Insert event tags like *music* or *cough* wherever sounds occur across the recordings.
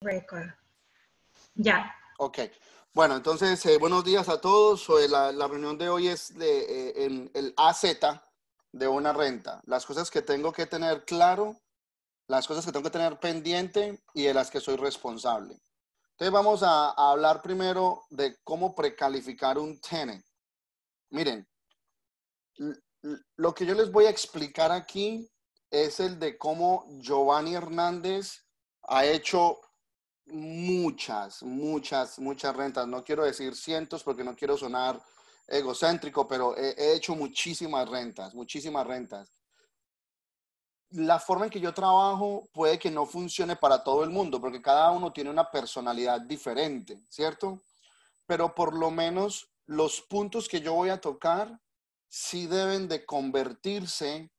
Record. Ya. Ok. Bueno, entonces, eh, buenos días a todos. La, la, reunión de hoy es de, eh, el AZ de una renta. Las cosas que tengo que tener claro, las cosas que tengo que tener pendiente y de las que soy responsable. Entonces vamos a, hablar primero de cómo precalificar un tenant. Miren, lo que yo les voy a explicar aquí es el de cómo Giovanni Hernández ha hecho muchas, muchas, muchas rentas. No quiero decir cientos porque no quiero sonar egocéntrico, pero he, hecho muchísimas rentas, muchísimas rentas. La forma en que yo trabajo puede que no funcione para todo el mundo, porque cada uno tiene una personalidad diferente, ¿cierto? Pero por lo menos los puntos que yo voy a tocar sí deben de convertirse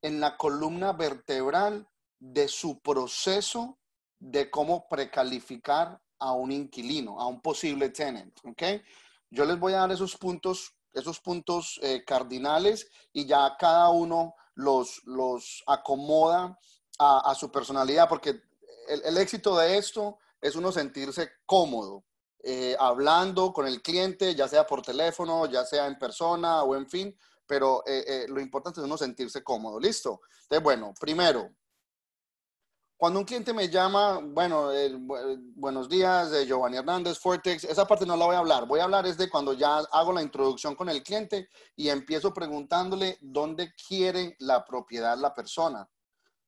en la columna vertebral de su proceso de cómo precalificar a un inquilino, a un posible tenant. ¿okay? Yo les voy a dar esos puntos, esos puntos eh, cardinales y ya cada uno los, los acomoda a, su personalidad, porque el, éxito de esto es uno sentirse cómodo, eh, hablando con el cliente, ya sea por teléfono, ya sea en persona o en fin, pero eh, lo importante es uno sentirse cómodo, ¿listo? Entonces, bueno, primero, cuando un cliente me llama, bueno, buenos días, Giovanni Hernández, Fortex, esa parte no la voy a hablar. Voy a hablar es de cuando ya hago la introducción con el cliente y empiezo preguntándole dónde quiere la propiedad la persona.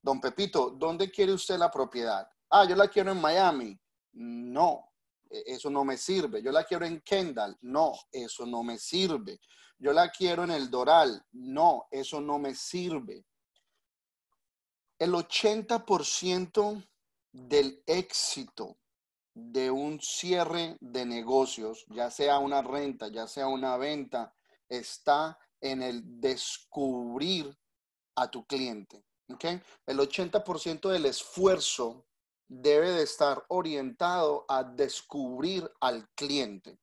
Don Pepito, ¿dónde quiere usted la propiedad? Ah, yo la quiero en Miami. No, e-, eso no me sirve. Yo la quiero en Kendall. No, eso no me sirve. Yo la quiero en el Doral. No, eso no me sirve. El 80% del éxito de un cierre de negocios, ya sea una renta, ya sea una venta, está en el descubrir a tu cliente. ¿okay? El 80% del esfuerzo debe de estar orientado a descubrir al cliente.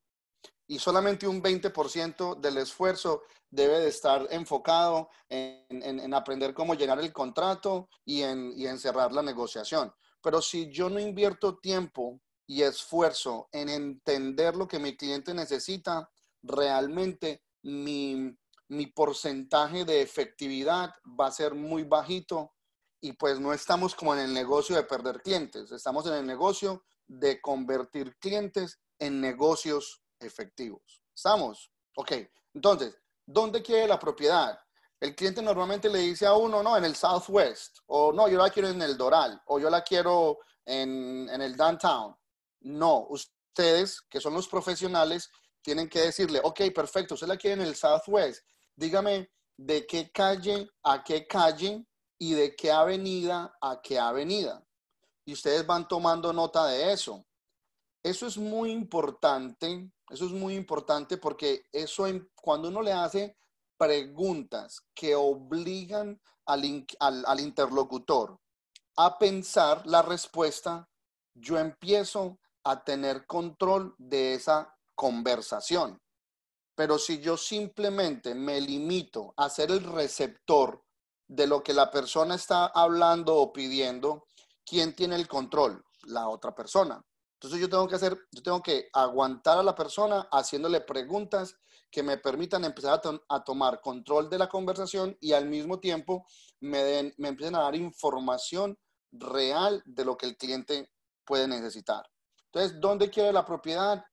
Y solamente un 20% del esfuerzo debe de estar enfocado en, aprender cómo llenar el contrato y en, en cerrar la negociación. Pero si yo no invierto tiempo y esfuerzo en entender lo que mi cliente necesita, realmente mi, mi porcentaje de efectividad va a ser muy bajito y pues no estamos como en el negocio de perder clientes, estamos en el negocio de convertir clientes en negocios efectivos. ¿Estamos? Ok, entonces, dónde quiere la propiedad. El cliente normalmente le dice a uno, no, en el Southwest, o no, yo la quiero en el Doral, o yo la quiero en, el Downtown. No, ustedes, que son los profesionales, tienen que decirle, ok, perfecto, usted la quiere en el Southwest, dígame de qué calle a qué calle y de qué avenida a qué avenida. Y ustedes van tomando nota de eso. Eso es muy importante, eso es muy importante porque eso cuando uno le hace preguntas que obligan al interlocutor a pensar la respuesta, yo empiezo a tener control de esa conversación. Pero si yo simplemente me limito a ser el receptor de lo que la persona está hablando o pidiendo, ¿quién tiene el control? La otra persona. Entonces yo tengo que hacer, yo tengo que aguantar a la persona haciéndole preguntas que me permitan empezar a, tomar control de la conversación y al mismo tiempo me, me empiecen a dar información real de lo que el cliente puede necesitar. Entonces, ¿dónde quiere la propiedad?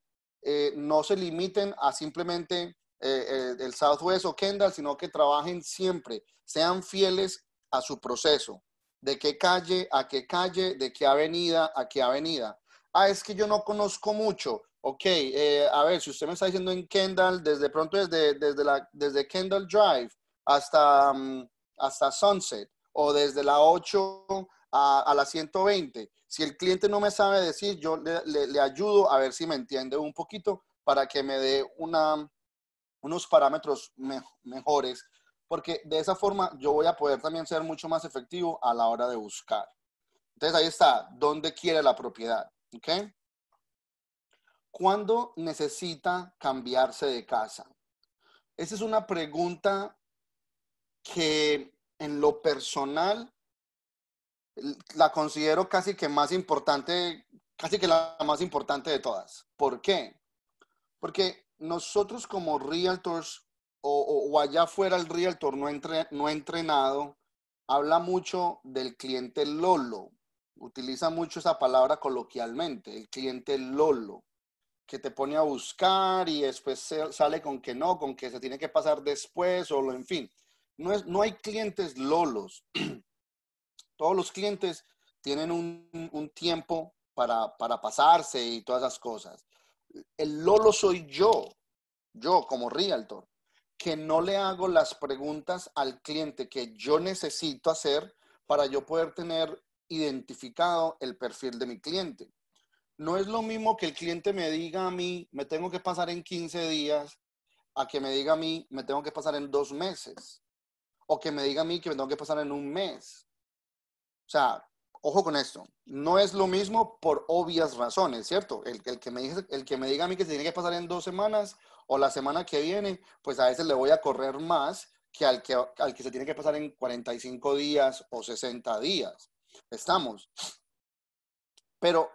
Eh, no se limiten a simplemente eh, eh, el Southwest o Kendall, sino que trabajen siempre, sean fieles a su proceso, de qué calle a qué calle, de qué avenida a qué avenida ah, es que yo no conozco mucho. Ok, eh, a ver, si usted me está diciendo en Kendall, desde pronto desde, desde, Kendall Drive hasta, mm, hasta Sunset o desde la 8 a, la 120. Si el cliente no me sabe decir, yo le, ayudo a ver si me entiende un poquito para que me dé una, unos parámetros mejores, porque de esa forma yo voy a poder también ser mucho más efectivo a la hora de buscar. Entonces ahí está, ¿dónde quiere la propiedad? ¿Cuándo necesita cambiarse de casa? Esa es una pregunta que en lo personal la considero casi que más importante, casi que la más importante de todas. ¿Por qué? Porque nosotros como realtors o, allá fuera el realtor no, entre, no entrenado habla mucho del cliente Lolo, utiliza mucho esa palabra coloquialmente, el cliente Lolo, que te pone a buscar y después sale con que no, con que se tiene que pasar después o lo, en fin. No, es, no hay clientes Lolos. *clears throat* Todos los clientes tienen un, un tiempo para, para pasarse y todas esas cosas. El Lolo soy yo, yo como realtor, que no le hago las preguntas al cliente que yo necesito hacer para yo poder tener identificado el perfil de mi cliente. No es lo mismo que el cliente me diga a mí, me tengo que pasar en 15 días, a que me diga a mí, me tengo que pasar en dos meses, o que me diga a mí que me tengo que pasar en un mes. O sea, ojo con esto, no es lo mismo por obvias razones, ¿cierto? El, que me, el que me diga a mí que se tiene que pasar en dos semanas o la semana que viene, pues a veces le voy a correr más que al que, al que se tiene que pasar en 45 días o 60 días estamos. Pero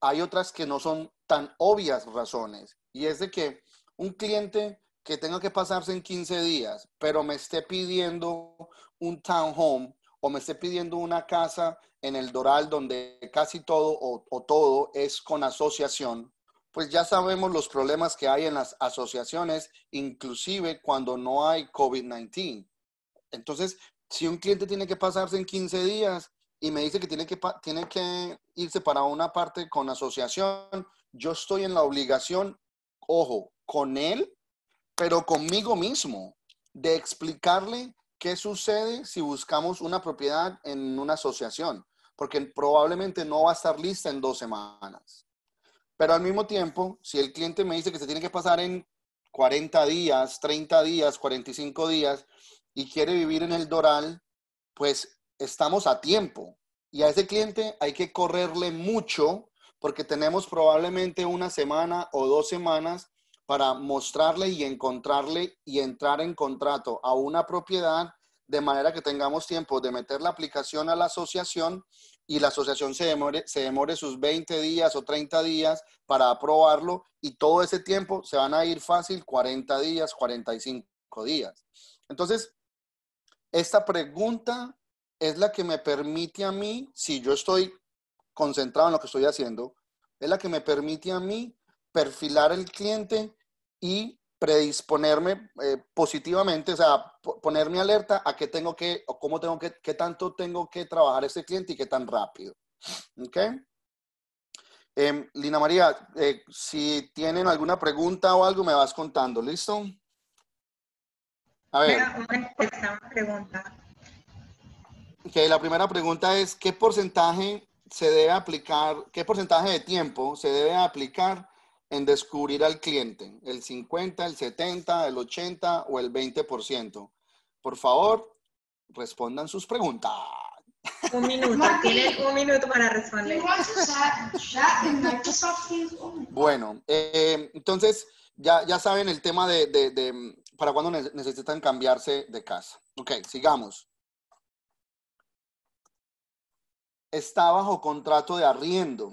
hay otras que no son tan obvias razones y es de que un cliente que tenga que pasarse en 15 días, pero me esté pidiendo un townhome o me esté pidiendo una casa en el Doral donde casi todo o, todo es con asociación, pues ya sabemos los problemas que hay en las asociaciones, inclusive cuando no hay COVID-19. Entonces, si un cliente tiene que pasarse en 15 días, y me dice que tiene, que tiene que irse para una parte con asociación, yo estoy en la obligación, ojo, con él, pero conmigo mismo, de explicarle qué sucede si buscamos una propiedad en una asociación, porque probablemente no va a estar lista en dos semanas. Pero al mismo tiempo, si el cliente me dice que se tiene que pasar en 40 días, 30 días, 45 días y quiere vivir en el Doral, pues estamos a tiempo y a ese cliente hay que correrle mucho porque tenemos probablemente una semana o dos semanas para mostrarle y encontrarle y entrar en contrato a una propiedad de manera que tengamos tiempo de meter la aplicación a la asociación y la asociación se demore, se demore sus 20 días o 30 días para aprobarlo y todo ese tiempo se van a ir fácil 40 días, 45 días. Entonces, esta pregunta es la que me permite a mí, si yo estoy concentrado en lo que estoy haciendo, es la que me permite a mí perfilar el cliente y predisponerme eh, positivamente, o sea, ponerme alerta a qué tengo que, o cómo tengo que, qué tanto tengo que trabajar este cliente y qué tan rápido. ¿Ok? Em, Lina María, eh, si tienen alguna pregunta o algo, me vas contando, ¿listo? A ver. pregunta. Okay, la primera pregunta es, ¿qué porcentaje se debe aplicar, qué porcentaje de tiempo se debe aplicar en descubrir al cliente? ¿El 50, el 70, el 80 o el 20%? Por favor, respondan sus preguntas. Un minuto, tienen un minuto para responder. Bueno, eh, entonces ya, saben el tema de, de para cuándo necesitan cambiarse de casa. Ok, sigamos. está bajo contrato de arriendo?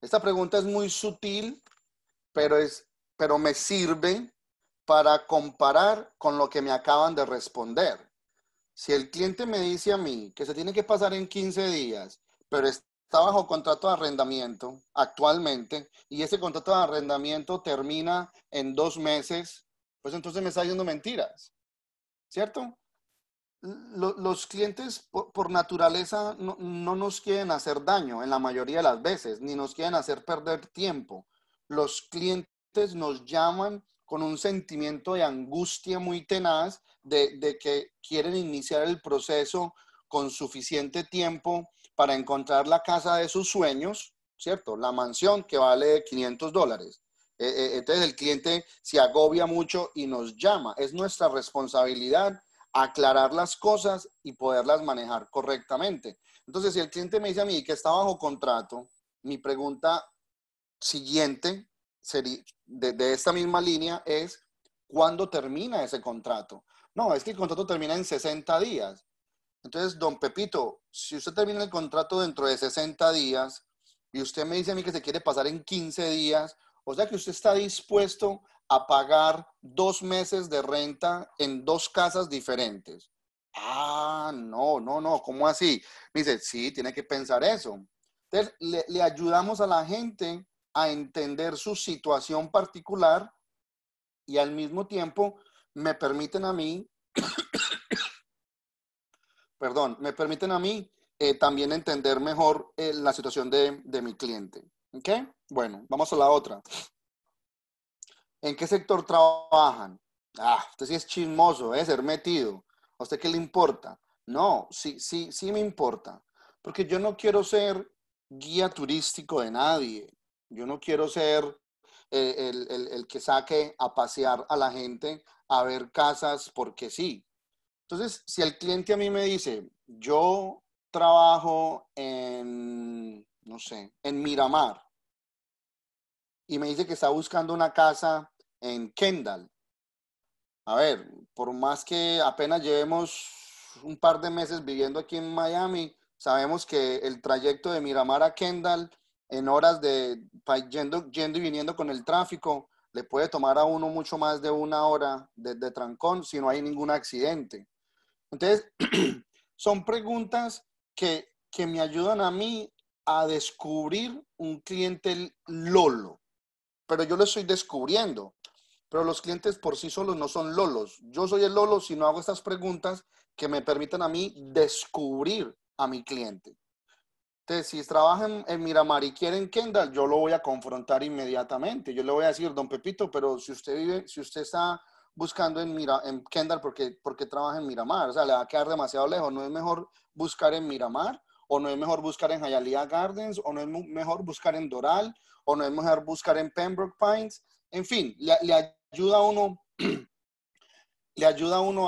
Esta pregunta es muy sutil, pero, es, pero me sirve para comparar con lo que me acaban de responder. Si el cliente me dice a mí que se tiene que pasar en 15 días, pero está bajo contrato de arrendamiento actualmente y ese contrato de arrendamiento termina en dos meses, pues entonces me está diciendo mentiras, ¿cierto? los clientes por, naturaleza no, nos quieren hacer daño en la mayoría de las veces, ni nos quieren hacer perder tiempo. Los clientes nos llaman con un sentimiento de angustia muy tenaz de, de que quieren iniciar el proceso con suficiente tiempo para encontrar la casa de sus sueños, ¿cierto? La mansión que vale 500 dólares. Eh, eh, entonces el cliente se agobia mucho y nos llama. Es nuestra responsabilidad aclarar las cosas y poderlas manejar correctamente. Entonces, si el cliente me dice a mí que está bajo contrato, mi pregunta siguiente sería, de, de esta misma línea es, ¿cuándo termina ese contrato? No, es que el contrato termina en 60 días. Entonces, don Pepito, si usted termina el contrato dentro de 60 días y usted me dice a mí que se quiere pasar en 15 días, o sea que usted está dispuesto a pagar dos meses de renta en dos casas diferentes. Ah, no, no, no, ¿cómo así? Me dice, sí, tiene que pensar eso. Entonces, le, ayudamos a la gente a entender su situación particular y al mismo tiempo me permiten a mí, *coughs* perdón, me permiten a mí eh, también entender mejor eh, la situación de, de mi cliente. ¿Ok? Bueno, vamos a la otra. ¿En qué sector trabajan? Ah, usted sí es chismoso, ¿eh? ser metido. ¿A usted qué le importa? No, sí, sí, sí me importa. Porque yo no quiero ser guía turístico de nadie. Yo no quiero ser eh, el, el que saque a pasear a la gente a ver casas porque sí. Entonces, si el cliente a mí me dice, yo trabajo en, no sé, en Miramar, y me dice que está buscando una casa en Kendall. A ver, por más que apenas llevemos un par de meses viviendo aquí en Miami, sabemos que el trayecto de Miramar a Kendall en horas de yendo, y viniendo con el tráfico le puede tomar a uno mucho más de una hora desde trancón si no hay ningún accidente. Entonces, *clears throat* son preguntas que, que me ayudan a mí a descubrir un cliente lolo, pero yo lo estoy descubriendo pero los clientes por sí solos no son lolos. Yo soy el lolo si no hago estas preguntas que me permitan a mí descubrir a mi cliente. Entonces, si trabajan en Miramar y quieren Kendall, yo lo voy a confrontar inmediatamente. Yo le voy a decir, don Pepito, pero si usted vive, si usted está buscando en, en Kendall, ¿por qué, trabaja en Miramar? O sea, le va a quedar demasiado lejos. ¿No es mejor buscar en Miramar? ¿O no es mejor buscar en Hialeah Gardens? ¿O no es mejor buscar en Doral? ¿O no es mejor buscar en Pembroke Pines? En fin, le, le ayuda a uno, *clears throat* le ayuda a uno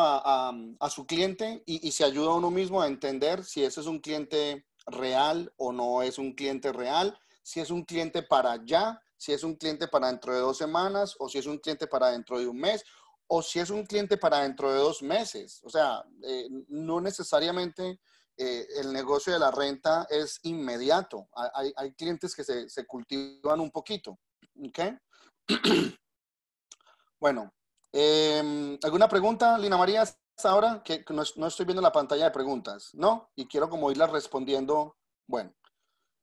a, su cliente y, se ayuda a uno mismo a entender si ese es un cliente real o no es un cliente real, si es un cliente para ya, si es un cliente para dentro de dos semanas o si es un cliente para dentro de un mes o si es un cliente para dentro de dos meses. O sea, eh, no necesariamente eh, el negocio de la renta es inmediato. Hay, clientes que se, cultivan un poquito. ¿ok? *clears throat* Bueno, em, ¿alguna pregunta, Lina María? ahora que no, estoy viendo la pantalla de preguntas, ¿no? Y quiero como irlas respondiendo. Bueno,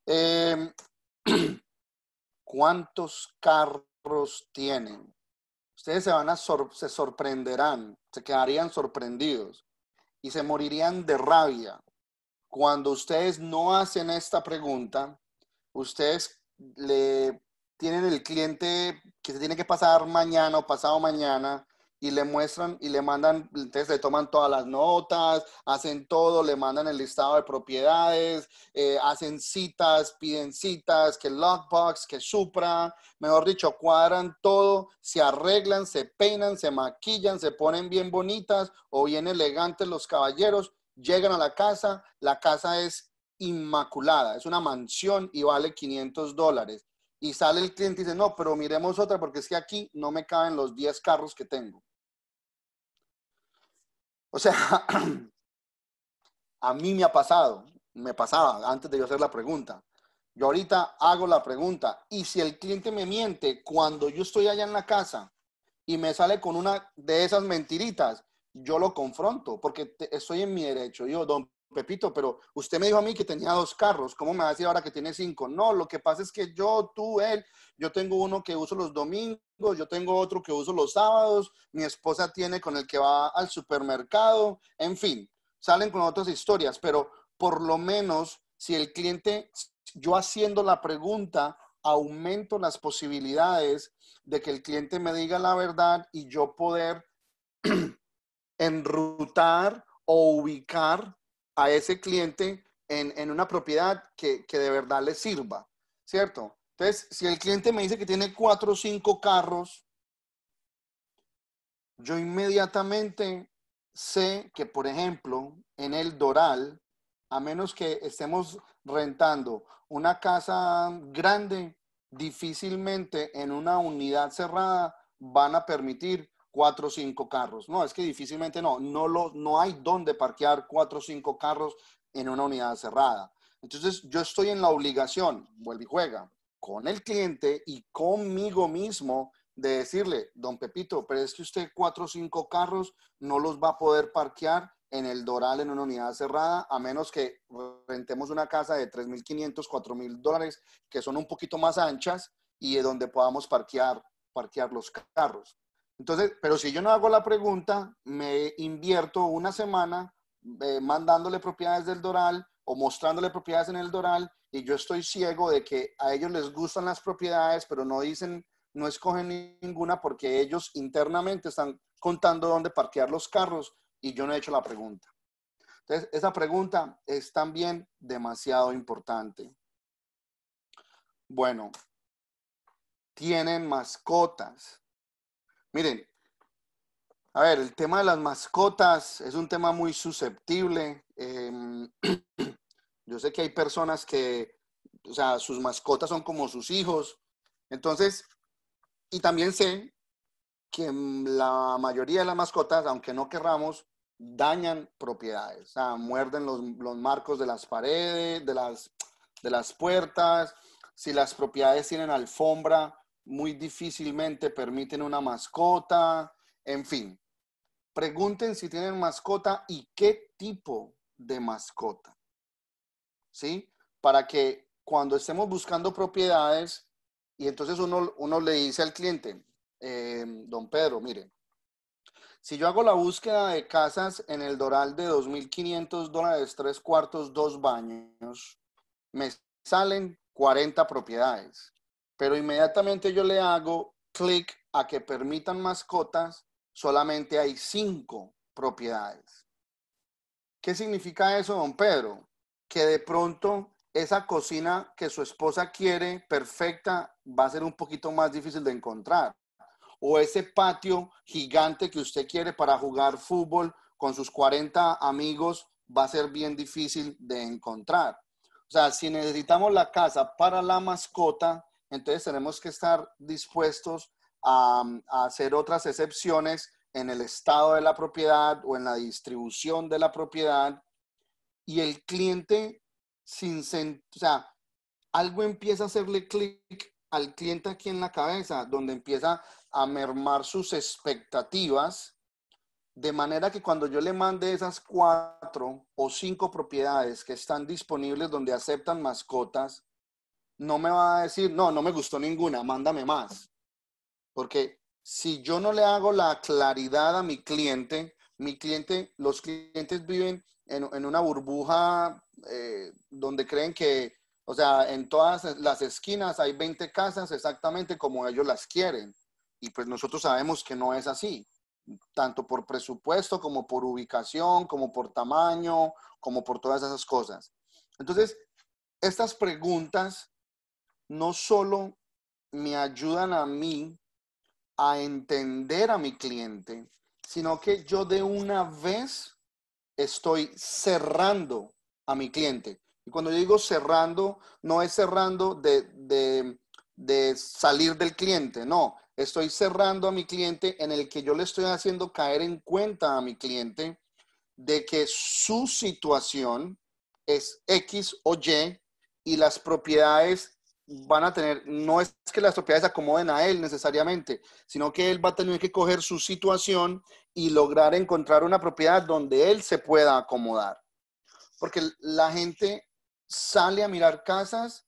em, *clears throat* ¿cuántos carros tienen? Ustedes se van a se sorprenderán, se quedarían sorprendidos y se morirían de rabia cuando ustedes no hacen esta pregunta. Ustedes le tienen el cliente que se tiene que pasar mañana o pasado mañana y le muestran y le mandan, entonces le toman todas las notas, hacen todo, le mandan el listado de propiedades, eh, hacen citas, piden citas, que lockbox, que supra, mejor dicho, cuadran todo, se arreglan, se peinan, se maquillan, se ponen bien bonitas o bien elegantes los caballeros, llegan a la casa, la casa es inmaculada, es una mansión y vale 500 dólares y sale el cliente y dice, no, pero miremos otra porque es que aquí no me caben los 10 carros que tengo. O sea, *clears throat* a mí me ha pasado, me pasaba antes de yo hacer la pregunta. Yo ahorita hago la pregunta y si el cliente me miente cuando yo estoy allá en la casa y me sale con una de esas mentiritas, yo lo confronto porque estoy en mi derecho. Yo, don Pepito, pero usted me dijo a mí que tenía dos carros, ¿cómo me va a decir ahora que tiene cinco? No, lo que pasa es que yo, tú, él, yo tengo uno que uso los domingos, yo tengo otro que uso los sábados, mi esposa tiene con el que va al supermercado, en fin, salen con otras historias, pero por lo menos si el cliente, yo haciendo la pregunta, aumento las posibilidades de que el cliente me diga la verdad y yo poder *clears throat* enrutar o ubicar a ese cliente en, una propiedad que, que, de verdad le sirva, ¿cierto? Entonces, si el cliente me dice que tiene cuatro o cinco carros, yo inmediatamente sé que, por ejemplo, en el Doral, a menos que estemos rentando una casa grande, difícilmente en una unidad cerrada van a permitir cuatro o cinco carros. No, es que difícilmente no, no, no hay dónde parquear cuatro o cinco carros en una unidad cerrada. Entonces yo estoy en la obligación, vuelve y juega, con el cliente y conmigo mismo de decirle, don Pepito, pero es que usted cuatro o cinco carros no los va a poder parquear en el Doral en una unidad cerrada, a menos que rentemos una casa de mil cuatro mil dólares, que son un poquito más anchas y de donde podamos parquear, parquear los carros. Entonces, pero si yo no hago la pregunta, me invierto una semana eh, mandándole propiedades del Doral o mostrándole propiedades en el Doral y yo estoy ciego de que a ellos les gustan las propiedades, pero no dicen, no escogen ninguna porque ellos internamente están contando dónde parquear los carros y yo no he hecho la pregunta. Entonces, esa pregunta es también demasiado importante. Bueno, tienen mascotas. Miren, a ver, el tema de las mascotas es un tema muy susceptible. Em, *clears throat* yo sé que hay personas que, o sea, sus mascotas son como sus hijos. Entonces, y también sé que la mayoría de las mascotas, aunque no querramos, dañan propiedades. O sea, muerden los, marcos de las paredes, de las puertas. Si las propiedades tienen alfombra, muy difícilmente permiten una mascota, en fin. Pregunten si tienen mascota y qué tipo de mascota. ¿Sí? Para que cuando estemos buscando propiedades y entonces uno, le dice al cliente, eh, don Pedro, mire, si yo hago la búsqueda de casas en el Doral de 2.500 dólares, tres cuartos, dos baños, me salen 40 propiedades pero inmediatamente yo le hago clic a que permitan mascotas, solamente hay cinco propiedades. ¿Qué significa eso, don Pedro? Que de pronto esa cocina que su esposa quiere perfecta va a ser un poquito más difícil de encontrar. O ese patio gigante que usted quiere para jugar fútbol con sus 40 amigos va a ser bien difícil de encontrar. O sea, si necesitamos la casa para la mascota, entonces tenemos que estar dispuestos mm, a, hacer otras excepciones en el estado de la propiedad o en la distribución de la propiedad y el cliente sin, o sea, algo empieza a hacerle clic al cliente aquí en la cabeza, donde empieza a mermar sus expectativas, de manera que cuando yo le mande esas cuatro o cinco propiedades que están disponibles donde aceptan mascotas, no me va a decir, no, no me gustó ninguna, mándame más. Porque si yo no le hago la claridad a mi cliente, mi cliente, los clientes viven en, una burbuja eh, donde creen que, o sea, en todas las esquinas hay 20 casas exactamente como ellos las quieren. Y pues nosotros sabemos que no es así, tanto por presupuesto como por ubicación, como por tamaño, como por todas esas cosas. Entonces, estas preguntas no solo me ayudan a mí a entender a mi cliente, sino que yo de una vez estoy cerrando a mi cliente. Y cuando yo digo cerrando, no es cerrando de, de salir del cliente, no, estoy cerrando a mi cliente en el que yo le estoy haciendo caer en cuenta a mi cliente de que su situación es X o Y y las propiedades van a tener, no es que las propiedades acomoden a él necesariamente, sino que él va a tener que coger su situación y lograr encontrar una propiedad donde él se pueda acomodar. Porque la gente sale a mirar casas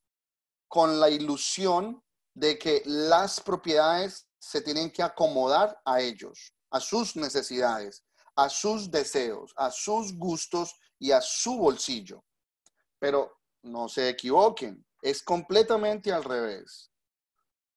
con la ilusión de que las propiedades se tienen que acomodar a ellos, a sus necesidades, a sus deseos, a sus gustos y a su bolsillo. Pero no se equivoquen, es completamente al revés.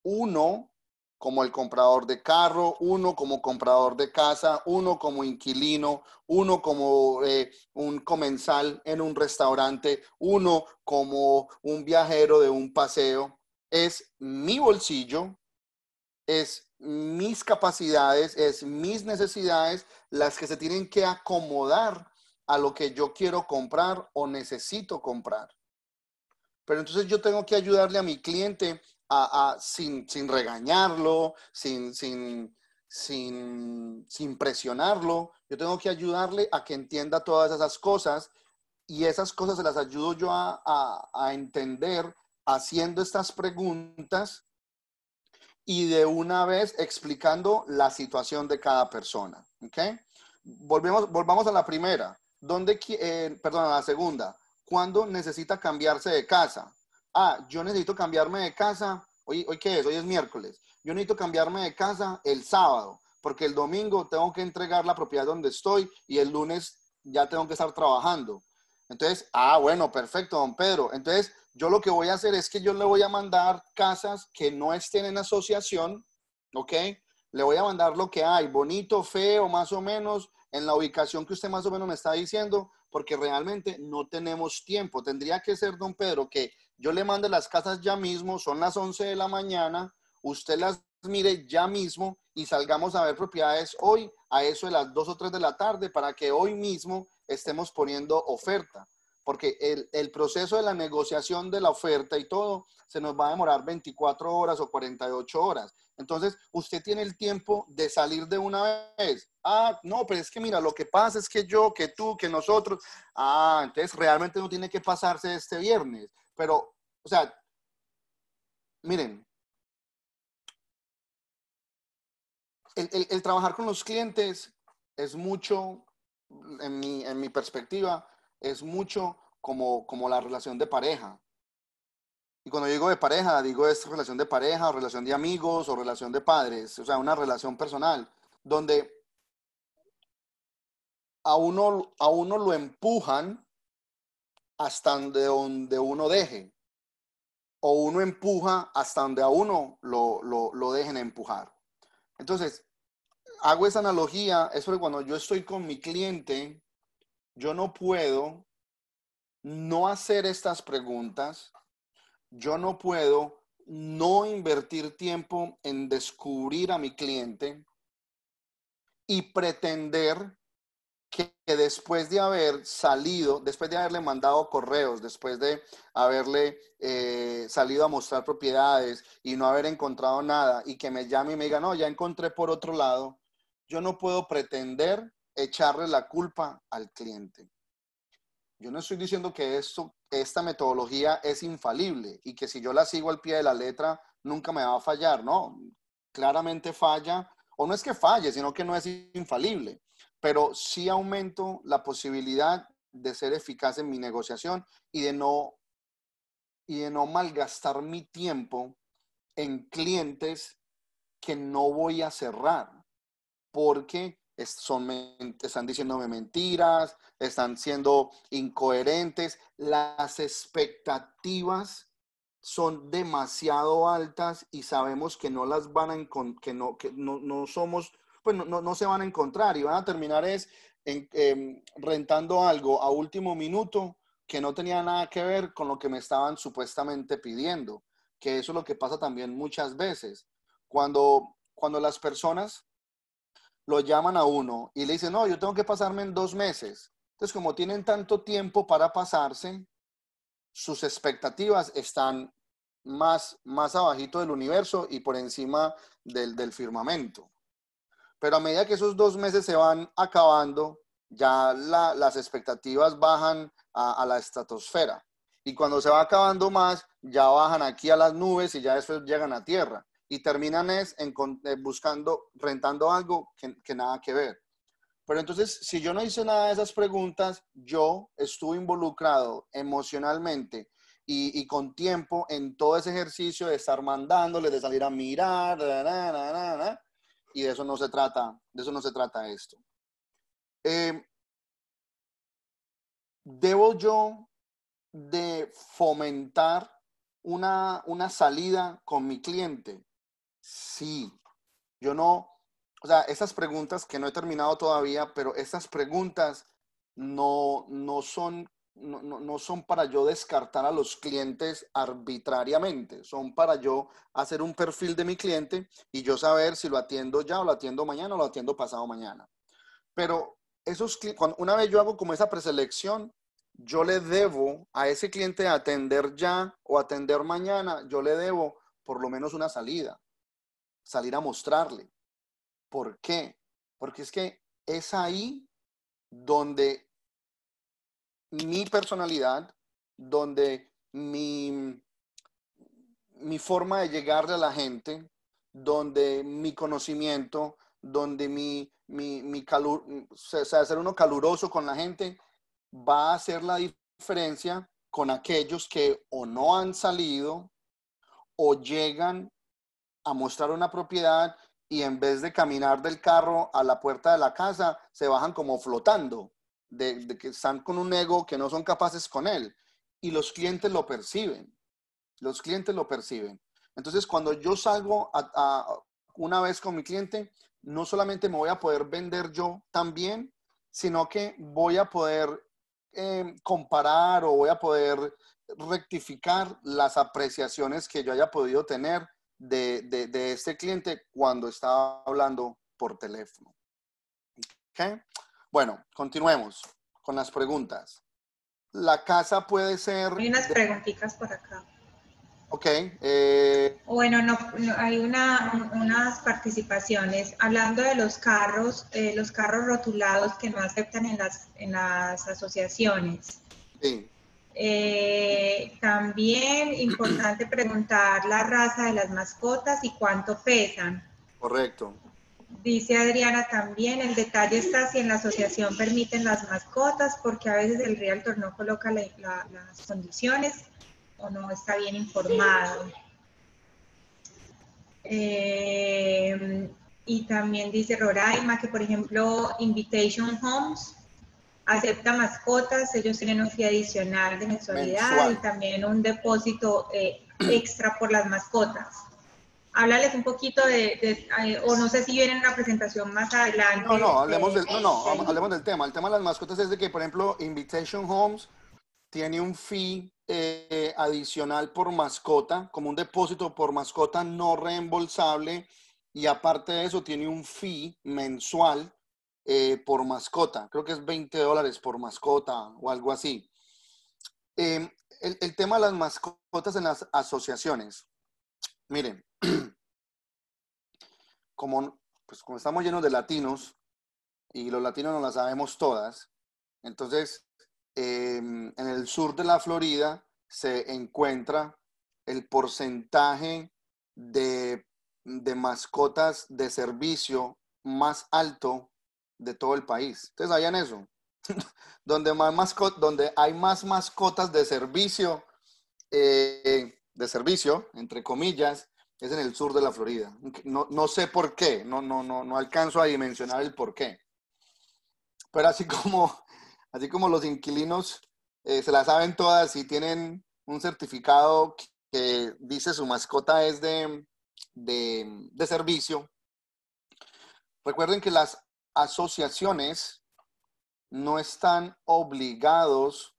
Uno como el comprador de carro, uno como comprador de casa, uno como inquilino, uno como eh, un comensal en un restaurante, uno como un viajero de un paseo. Es mi bolsillo, es mis capacidades, es mis necesidades las que se tienen que acomodar a lo que yo quiero comprar o necesito comprar. Pero entonces yo tengo que ayudarle a mi cliente sin, regañarlo, sin, presionarlo. Yo tengo que ayudarle a que entienda todas esas cosas y esas cosas se las ayudo yo a, entender haciendo estas preguntas y de una vez explicando la situación de cada persona. ¿okay? volvamos a la primera. ¿Dónde, eh, perdón, a la segunda. ¿Cuándo necesita cambiarse de casa? Ah, yo necesito cambiarme de casa. Hoy, ¿Hoy qué es? Hoy es miércoles. Yo necesito cambiarme de casa el sábado, porque el domingo tengo que entregar la propiedad donde estoy y el lunes ya tengo que estar trabajando. Entonces, ah, bueno, perfecto, don Pedro. Entonces, yo lo que voy a hacer es que yo le voy a mandar casas que no estén en asociación, ¿ok? Le voy a mandar lo que hay, bonito, feo, más o menos, en la ubicación que usted más o menos me está diciendo, porque realmente no tenemos tiempo. Tendría que ser, don Pedro, que yo le mande las casas ya mismo, son las 11 de la mañana, usted las mire ya mismo y salgamos a ver propiedades hoy a eso de las 2 o 3 de la tarde para que hoy mismo estemos poniendo oferta porque el, el, proceso de la negociación de la oferta y todo se nos va a demorar 24 horas o 48 horas. Entonces, usted tiene el tiempo de salir de una vez. Ah, no, pero es que mira, lo que pasa es que yo, que tú, que nosotros. Ah, entonces realmente no tiene que pasarse este viernes. Pero, o sea, miren, el, trabajar con los clientes es mucho, en mi perspectiva, es mucho como, como la relación de pareja. Y cuando digo de pareja, digo es relación de pareja, o relación de amigos, o relación de padres, o sea, una relación personal, donde a uno, a uno lo empujan hasta donde, uno deje, o uno empuja hasta donde a uno lo, lo, lo dejen empujar. Entonces, hago esa analogía, es porque cuando yo estoy con mi cliente, yo no puedo no hacer estas preguntas, yo no puedo no invertir tiempo en descubrir a mi cliente y pretender que, después de haber salido, después de haberle mandado correos, después de haberle eh, salido a mostrar propiedades y no haber encontrado nada y que me llame y me diga, no, ya encontré por otro lado, yo no puedo pretender echarle la culpa al cliente. Yo no estoy diciendo que esto, esta metodología es infalible y que si yo la sigo al pie de la letra nunca me va a fallar, no, claramente falla, o no es que falle, sino que no es infalible, pero sí aumento la posibilidad de ser eficaz en mi negociación y de no, y de no malgastar mi tiempo en clientes que no voy a cerrar, porque están diciéndome mentiras, están siendo incoherentes, las expectativas son demasiado altas y sabemos que no las van a que no, que no, somos, pues no, se van a encontrar y van a terminar es em, rentando algo a último minuto que no tenía nada que ver con lo que me estaban supuestamente pidiendo, que eso es lo que pasa también muchas veces. Cuando, cuando las personas lo llaman a uno y le dicen, no, yo tengo que pasarme en dos meses. Entonces, como tienen tanto tiempo para pasarse, sus expectativas están más, más abajito del universo y por encima del, firmamento. Pero a medida que esos dos meses se van acabando, ya las expectativas bajan a, a, la estratosfera. Y cuando se va acabando más, ya bajan aquí a las nubes y ya después llegan a tierra y terminan es eh, buscando, rentando algo que, nada que ver. Pero entonces, si yo no hice nada de esas preguntas, yo estuve involucrado emocionalmente y, con tiempo en todo ese ejercicio de estar mandándole de salir a mirar, y de eso no se trata, de eso no se trata esto. Eh, ¿Debo yo de fomentar una, una salida con mi cliente? Sí. Yo no, o sea, esas preguntas que no he terminado todavía, pero esas preguntas no, son, no, son para yo descartar a los clientes arbitrariamente, son para yo hacer un perfil de mi cliente y yo saber si lo atiendo ya o lo atiendo mañana o lo atiendo pasado mañana. Pero esos una vez yo hago como esa preselección, yo le debo a ese cliente atender ya o atender mañana, yo le debo por lo menos una salida salir a mostrarle. ¿Por qué? Porque es que es ahí donde mi personalidad, donde mi, mi forma de llegarle a la gente, donde mi conocimiento, donde mi, mi, mi calor, o sea, uno caluroso con la gente, va a hacer la diferencia con aquellos que o no han salido o llegan a mostrar una propiedad y en vez de caminar del carro a la puerta de la casa, se bajan como flotando, de, que están con un ego que no son capaces con él. Y los clientes lo perciben, los clientes lo perciben. Entonces, cuando yo salgo a, una vez con mi cliente, no solamente me voy a poder vender yo también, sino que voy a poder em, comparar o voy a poder rectificar las apreciaciones que yo haya podido tener de, este cliente cuando estaba hablando por teléfono. Bueno, continuemos con las preguntas. La casa puede ser... Hay unas preguntitas por acá. Ok. Eh, bueno, no, hay una, unas participaciones. Hablando de los carros, eh, los carros rotulados que no aceptan en las, en las asociaciones. Sí. Eh, también importante preguntar la raza de las mascotas y cuánto pesan. Correcto. Dice Adriana también, el detalle está si en la asociación permiten las mascotas, porque a veces el realtor no coloca las condiciones o no está bien informado. Eh, y también dice Roraima que, por ejemplo, Invitation Homes Acepta mascotas, ellos tienen un fee adicional de mensualidad y también un depósito eh, extra por las mascotas. Háblales un poquito de, eh, o no sé si viene la presentación más adelante. No, no, hablemos del, no, no, eh, hablemos del tema. El tema de las mascotas es de que, por ejemplo, Invitation Homes tiene un fee adicional por mascota, como un depósito por mascota no reembolsable, y aparte de eso tiene un fee mensual eh, por mascota. Creo que es 20 dólares por mascota o algo así. Em, el, tema de las mascotas en las asociaciones. Miren, *clears throat* como, pues, como estamos llenos de latinos y los latinos no las sabemos todas, entonces em, en el sur de la Florida se encuentra el porcentaje de, de mascotas de servicio más alto de todo el país. ¿Ustedes sabían eso? *laughs* donde, más donde hay más mascotas de servicio, eh, de servicio, entre comillas, es en el sur de la Florida. No, no, sé por qué, no, no, no, no alcanzo a dimensionar el por qué. Pero así *laughs* como, así como los inquilinos eh, se la saben todas y tienen un certificado que dice su mascota es de, de servicio, recuerden que las asociaciones no están obligados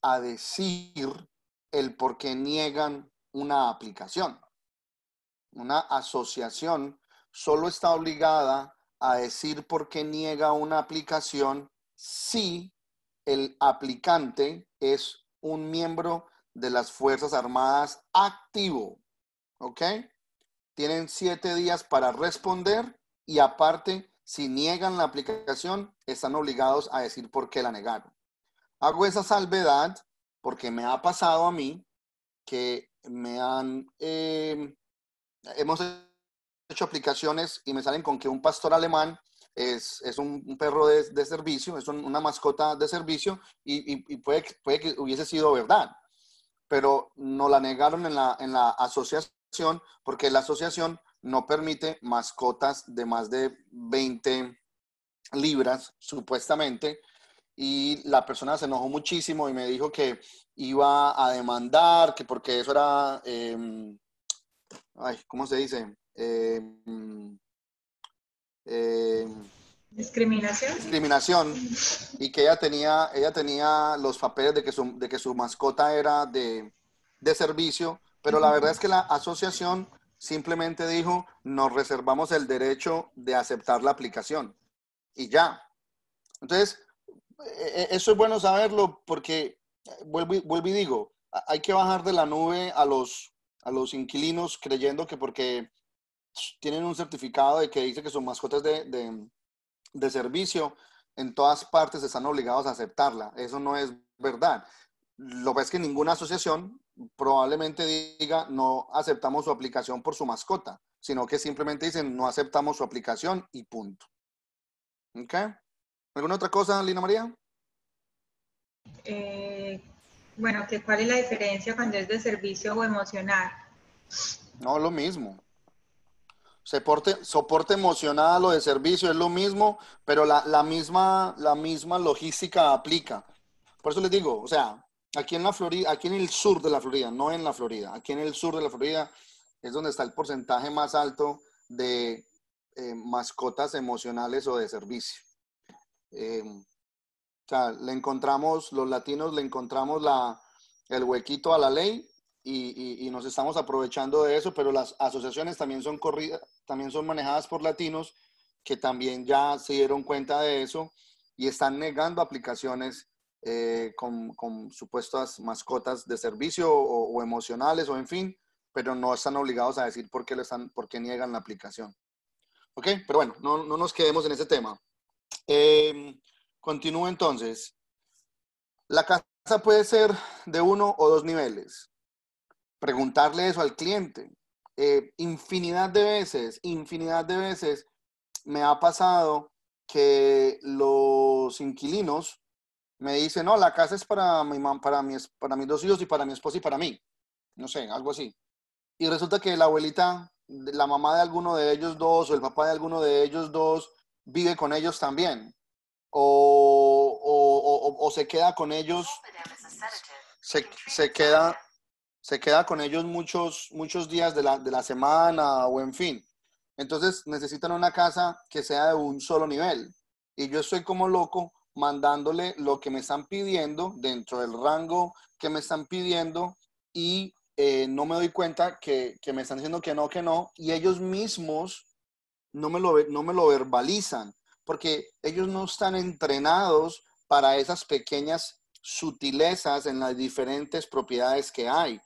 a decir el por qué niegan una aplicación. Una asociación solo está obligada a decir por qué niega una aplicación si el aplicante es un miembro de las Fuerzas Armadas activo. ¿Ok? Tienen siete días para responder y aparte si niegan la aplicación, están obligados a decir por qué la negaron. Hago esa salvedad porque me ha pasado a mí que me han, em, hemos hecho aplicaciones y me salen con que un pastor alemán es, un, perro de, servicio, es una mascota de servicio y, puede, que hubiese sido verdad, pero no la negaron la, en la asociación porque la asociación no permite mascotas de más de 20 libras, supuestamente. Y la persona se enojó muchísimo y me dijo que iba a demandar, que porque eso era, em, ¿cómo se dice? Em, em, discriminación. Discriminación. Y que ella tenía, ella tenía los papeles de que su, de que su mascota era de, servicio, pero la verdad es que la asociación simplemente dijo, nos reservamos el derecho de aceptar la aplicación y ya. Entonces, e-, e-, eso es bueno saberlo porque, vuelvo y, vuelvo y digo, hay que bajar de la nube a los, a los inquilinos creyendo que porque tienen un certificado de que dice que son mascotas de, servicio, en todas partes están obligados a aceptarla. Eso no es verdad. Lo que es que ninguna asociación probablemente diga no aceptamos su aplicación por su mascota, sino que simplemente dicen no aceptamos su aplicación y punto. ¿Alguna otra cosa, Lina María? Eh, bueno, que cuál es la diferencia cuando es de servicio o emocional. No, lo mismo. Soporte, soporte emocional o de servicio es lo mismo, pero la, la, misma, la misma logística aplica. Por eso les digo, o sea, Aquí en la Florida, aquí en el sur de la Florida, no en la Florida, aquí en el sur de la Florida es donde está el porcentaje más alto de eh, mascotas emocionales o de servicio. Eh, o sea, le encontramos, los latinos le encontramos la, el huequito a la ley y, nos estamos aprovechando de eso, pero las asociaciones también son, corrida, también son manejadas por latinos que también ya se dieron cuenta de eso y están negando aplicaciones eh, con, supuestas mascotas de servicio o, emocionales o en fin, pero no están obligados a decir por qué, le están, por qué niegan la aplicación. ¿Ok? Pero bueno, no, nos quedemos en ese tema. Em, continúo entonces. La casa puede ser de uno o dos niveles. Preguntarle eso al cliente. Eh, infinidad de veces, infinidad de veces me ha pasado que los inquilinos me dice, no, la casa es para mi mam, para mis, para mis dos hijos y para mi esposa y para mí. No sé, algo así. Y resulta que la abuelita, la mamá de alguno de ellos dos o el papá de alguno de ellos dos vive con ellos también. O, o, se queda con ellos. Se, se, queda, se queda con ellos muchos, muchos días de la, de la semana o en fin. Entonces necesitan una casa que sea de un solo nivel. Y yo estoy como loco mandándole lo que me están pidiendo dentro del rango que me están pidiendo y eh, no me doy cuenta que, me están diciendo que no, que no, y ellos mismos no me, lo, no me lo verbalizan, porque ellos no están entrenados para esas pequeñas sutilezas en las diferentes propiedades que hay.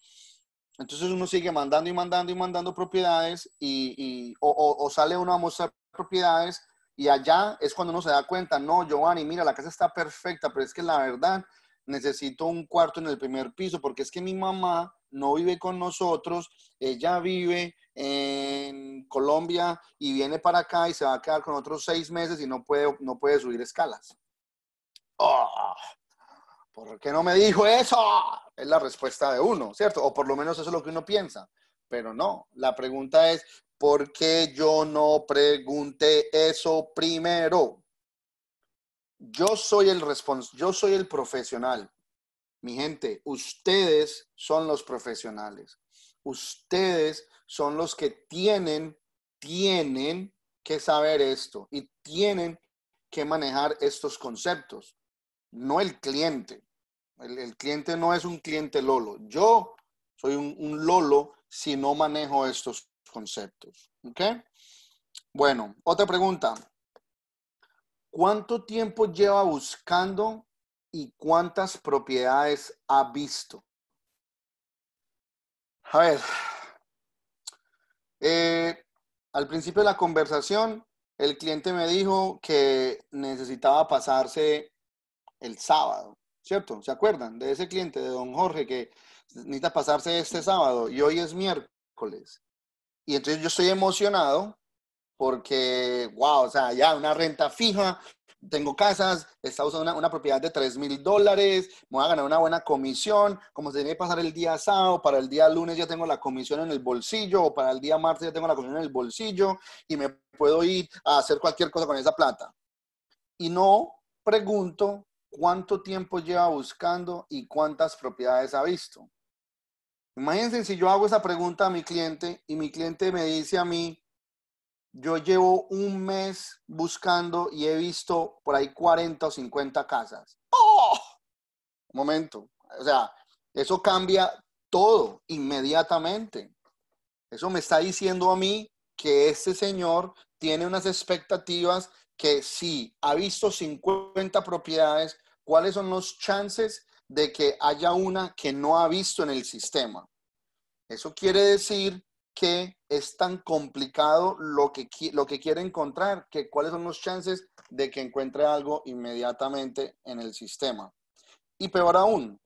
Entonces uno sigue mandando y mandando y mandando propiedades y, o, o sale uno a mostrar propiedades y allá es cuando uno se da cuenta, no, Giovanni, mira, la casa está perfecta, pero es que la verdad necesito un cuarto en el primer piso porque es que mi mamá no vive con nosotros, ella vive en Colombia y viene para acá y se va a quedar con otros seis meses y no puede, no puede subir escalas. ¡Ah! ¿Por qué no me dijo eso? Es la respuesta de uno, ¿cierto? O por lo menos eso es lo que uno piensa. Pero no, la pregunta es, ¿Por qué yo no pregunté eso primero? Yo soy el responsable. yo soy el profesional. Mi gente, ustedes son los profesionales. Ustedes son los que tienen, tienen que saber esto y tienen que manejar estos conceptos, no el cliente. El, cliente no es un cliente lolo. Yo soy un, un lolo si no manejo estos conceptos. ¿Ok? Bueno, otra pregunta. ¿Cuánto tiempo lleva buscando y cuántas propiedades ha visto? A ver, eh, al principio de la conversación, el cliente me dijo que necesitaba pasarse el sábado, ¿cierto? ¿Se acuerdan de ese cliente, de don Jorge, que necesita pasarse este sábado y hoy es miércoles? Y entonces yo estoy emocionado porque, wow, o sea, ya una renta fija, tengo casas, está usando una, propiedad de 3 mil dólares, me voy a ganar una buena comisión, como se tiene que pasar el día sábado, para el día lunes ya tengo la comisión en el bolsillo, o para el día martes ya tengo la comisión en el bolsillo y me puedo ir a hacer cualquier cosa con esa plata. Y no pregunto cuánto tiempo lleva buscando y cuántas propiedades ha visto. Imagínense si yo hago esa pregunta a mi cliente y mi cliente me dice a mí, yo llevo un mes buscando y he visto por ahí 40 o 50 casas. ¡Oh! Un momento. O sea, eso cambia todo inmediatamente. Eso me está diciendo a mí que este señor tiene unas expectativas que si ha visto 50 propiedades, cuáles son los chances de que haya una que no ha visto en el sistema. Eso quiere decir que es tan complicado lo que, lo que quiere encontrar, que cuáles son los chances de que encuentre algo inmediatamente en el sistema. Y peor aún,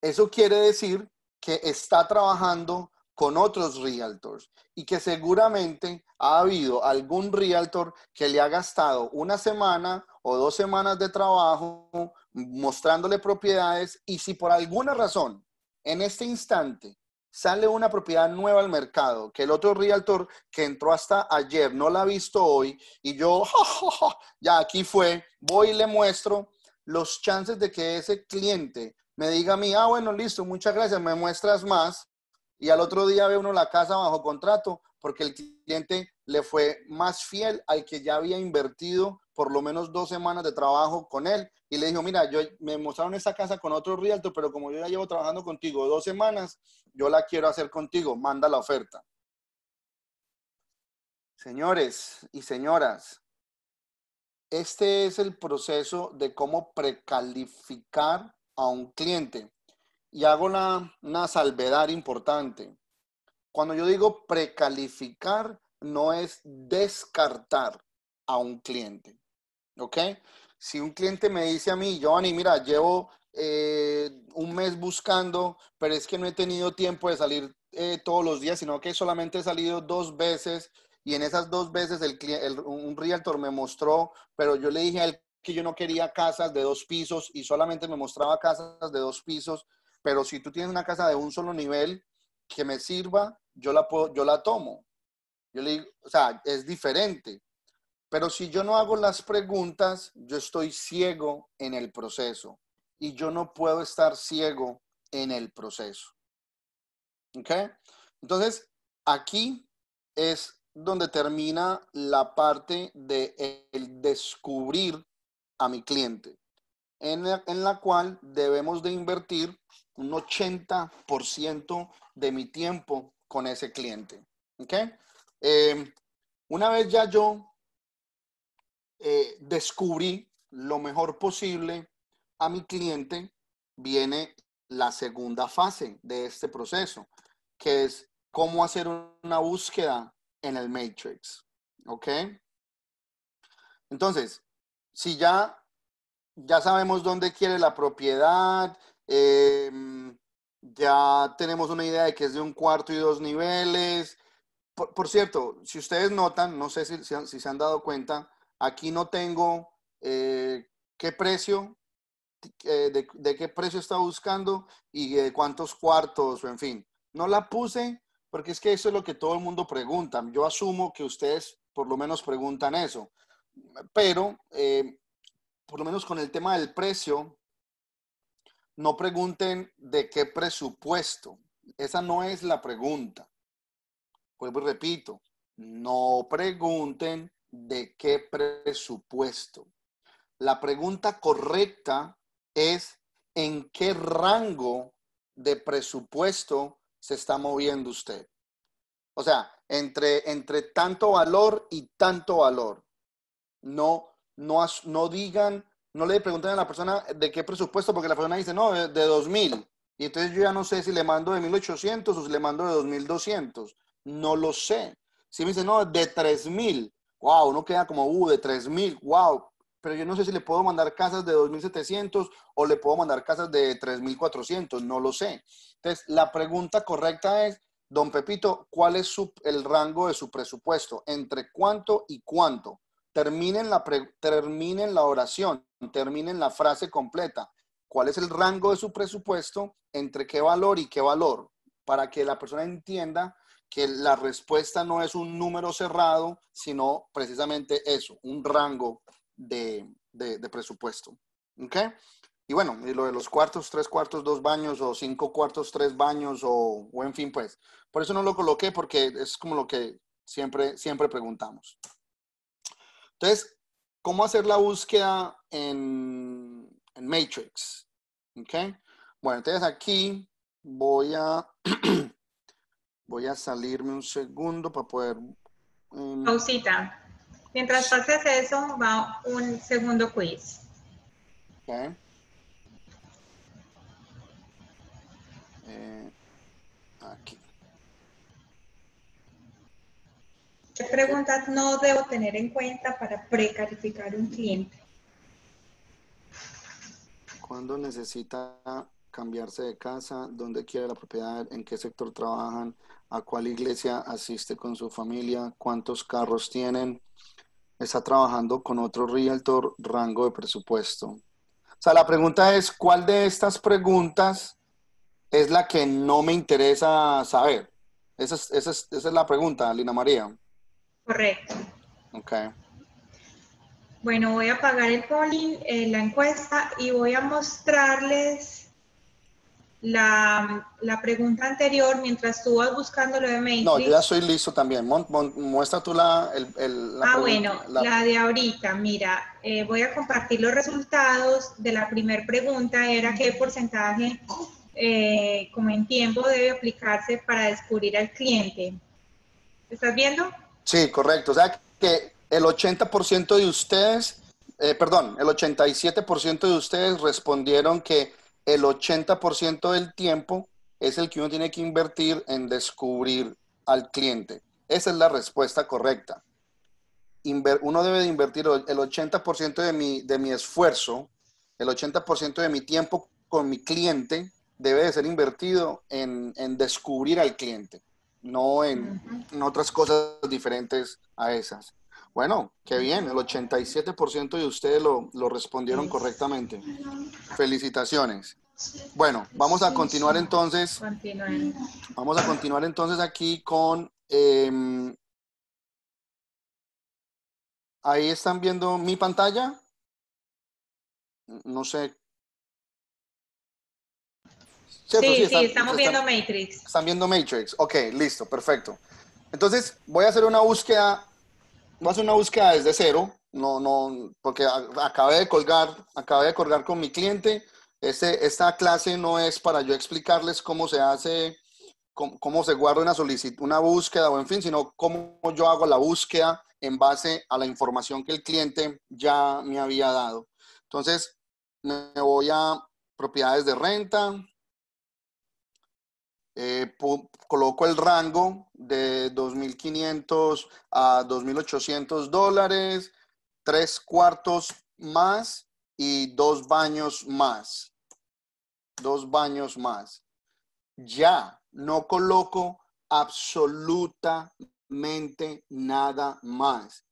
eso quiere decir que está trabajando con otros realtors y que seguramente ha habido algún realtor que le ha gastado una semana, o dos semanas de trabajo mostrándole propiedades y si por alguna razón en este instante sale una propiedad nueva al mercado, que el otro realtor que entró hasta ayer no la ha visto hoy y yo, *laughs* ya aquí fue, voy y le muestro los chances de que ese cliente me diga a mí, ah, bueno, listo, muchas gracias, me muestras más y al otro día ve uno la casa bajo contrato porque el cliente le fue más fiel al que ya había invertido por lo menos dos semanas de trabajo con él y le dijo, mira, yo me mostraron esta casa con otro rialto, pero como yo ya llevo trabajando contigo dos semanas, yo la quiero hacer contigo, manda la oferta. Señores y señoras, este es el proceso de cómo precalificar a un cliente. Y hago una, una salvedad importante. Cuando yo digo precalificar, no es descartar a un cliente. ¿ok? Si un cliente me dice a mí, Giovanni, mira, llevo eh, un mes buscando, pero es que no he tenido tiempo de salir eh, todos los días, sino que solamente he salido dos veces y en esas dos veces el, un realtor me mostró, pero yo le dije a él que yo no quería casas de dos pisos y solamente me mostraba casas de dos pisos, pero si tú tienes una casa de un solo nivel que me sirva, yo la, puedo, yo la tomo. Yo le digo, o sea, es diferente. Pero si yo no hago las preguntas, yo estoy ciego en el proceso y yo no puedo estar ciego en el proceso. ¿Ok? Entonces, aquí es donde termina la parte de el descubrir a mi cliente, en la, cual debemos de invertir un 80% de mi tiempo con ese cliente. ¿Ok? Eh, una vez ya yo eh, descubrí lo mejor posible a mi cliente, viene la segunda fase de este proceso, que es cómo hacer una búsqueda en el Matrix. ¿Ok? Entonces, si ya, ya sabemos dónde quiere la propiedad, em, ya tenemos una idea de que es de un cuarto y dos niveles. Por, cierto, si ustedes notan, no sé si se han dado cuenta, Aquí no tengo eh, qué precio, eh, de, qué precio está buscando y de cuántos cuartos, en fin. No la puse porque es que eso es lo que todo el mundo pregunta. Yo asumo que ustedes por lo menos preguntan eso. Pero, eh, por lo menos con el tema del precio, no pregunten de qué presupuesto. Esa no es la pregunta. y repito, no pregunten de qué presupuesto. La pregunta correcta es en qué rango de presupuesto se está moviendo usted. O sea, entre, entre tanto valor y tanto valor. No, no, no digan, no le pregunten a la persona de qué presupuesto, porque la persona dice, no, de, de 2.000. Y entonces yo ya no sé si le mando de 1.800 o si le mando de 2.200. No lo sé. Si me dice, no, de 3.000 wow, uno queda como, uh, de 3.000, wow, pero yo no sé si le puedo mandar casas de 2.700 o le puedo mandar casas de 3.400, no lo sé. Entonces, la pregunta correcta es, don Pepito, ¿cuál es el rango de su presupuesto? ¿Entre cuánto y cuánto? Terminen la, terminen la oración, terminen la frase completa. ¿Cuál es el rango de su presupuesto? ¿Entre qué valor y qué valor? Para que la persona entienda que la respuesta no es un número cerrado, sino precisamente eso, un rango de, de, presupuesto. ¿Ok? Y bueno, y lo de los cuartos, tres cuartos, dos baños, o cinco cuartos, tres baños, o, en fin, pues. Por eso no lo coloqué, porque es como lo que siempre, siempre preguntamos. Entonces, ¿cómo hacer la búsqueda en, en Matrix? ¿Ok? Bueno, entonces aquí voy a *clears throat* Voy a salirme un segundo para poder... Em, Pausita. Mientras pases eso, va un segundo quiz. Eh, aquí. ¿Qué preguntas no debo tener en cuenta para precalificar un cliente? ¿Cuándo necesita cambiarse de casa? ¿Dónde quiere la propiedad? ¿En qué sector trabajan? a cuál iglesia asiste con su familia, cuántos carros tienen, está trabajando con otro realtor, rango de presupuesto. O sea, la pregunta es, ¿cuál de estas preguntas es la que no me interesa saber? Esa es, la pregunta, Lina María. Correcto. Ok. Bueno, voy a apagar el polling, eh, la encuesta, y voy a mostrarles la, pregunta anterior, mientras tú vas buscando lo de Matrix. No, yo ya soy listo también. muestra tú la... ah, bueno, la... de ahorita. Mira, eh, voy a compartir los resultados de la primera pregunta. Era qué porcentaje, eh, como en tiempo, debe aplicarse para descubrir al cliente. ¿Estás viendo? Sí, correcto. O sea, que el 80% de ustedes, eh, perdón, el 87% de ustedes respondieron que el 80% del tiempo es el que uno tiene que invertir en descubrir al cliente. Esa es la respuesta correcta. uno debe de invertir el 80% de mi, de mi esfuerzo, el 80% de mi tiempo con mi cliente debe de ser invertido en, descubrir al cliente, no en otras cosas diferentes a esas. Bueno, qué bien, el 87% de ustedes lo, respondieron correctamente. Felicitaciones. Bueno, vamos a continuar entonces. Vamos a continuar entonces aquí con... Em, ahí están viendo mi pantalla. No sé. Sí, sí, estamos viendo Matrix. Están viendo Matrix. Ok, listo, perfecto. Entonces voy a hacer una búsqueda voy a una búsqueda desde cero, no, no, porque acabé de colgar, de colgar con mi cliente. Este, esta clase no es para yo explicarles cómo se hace, cómo, cómo se guarda una solicitud, una búsqueda o en fin, sino cómo yo hago la búsqueda en base a la información que el cliente ya me había dado. Entonces, me voy a propiedades de renta, eh, coloco el rango de 2.500 a 2.800 dólares, tres cuartos más y dos baños más. Dos baños más. Ya no coloco absolutamente nada más.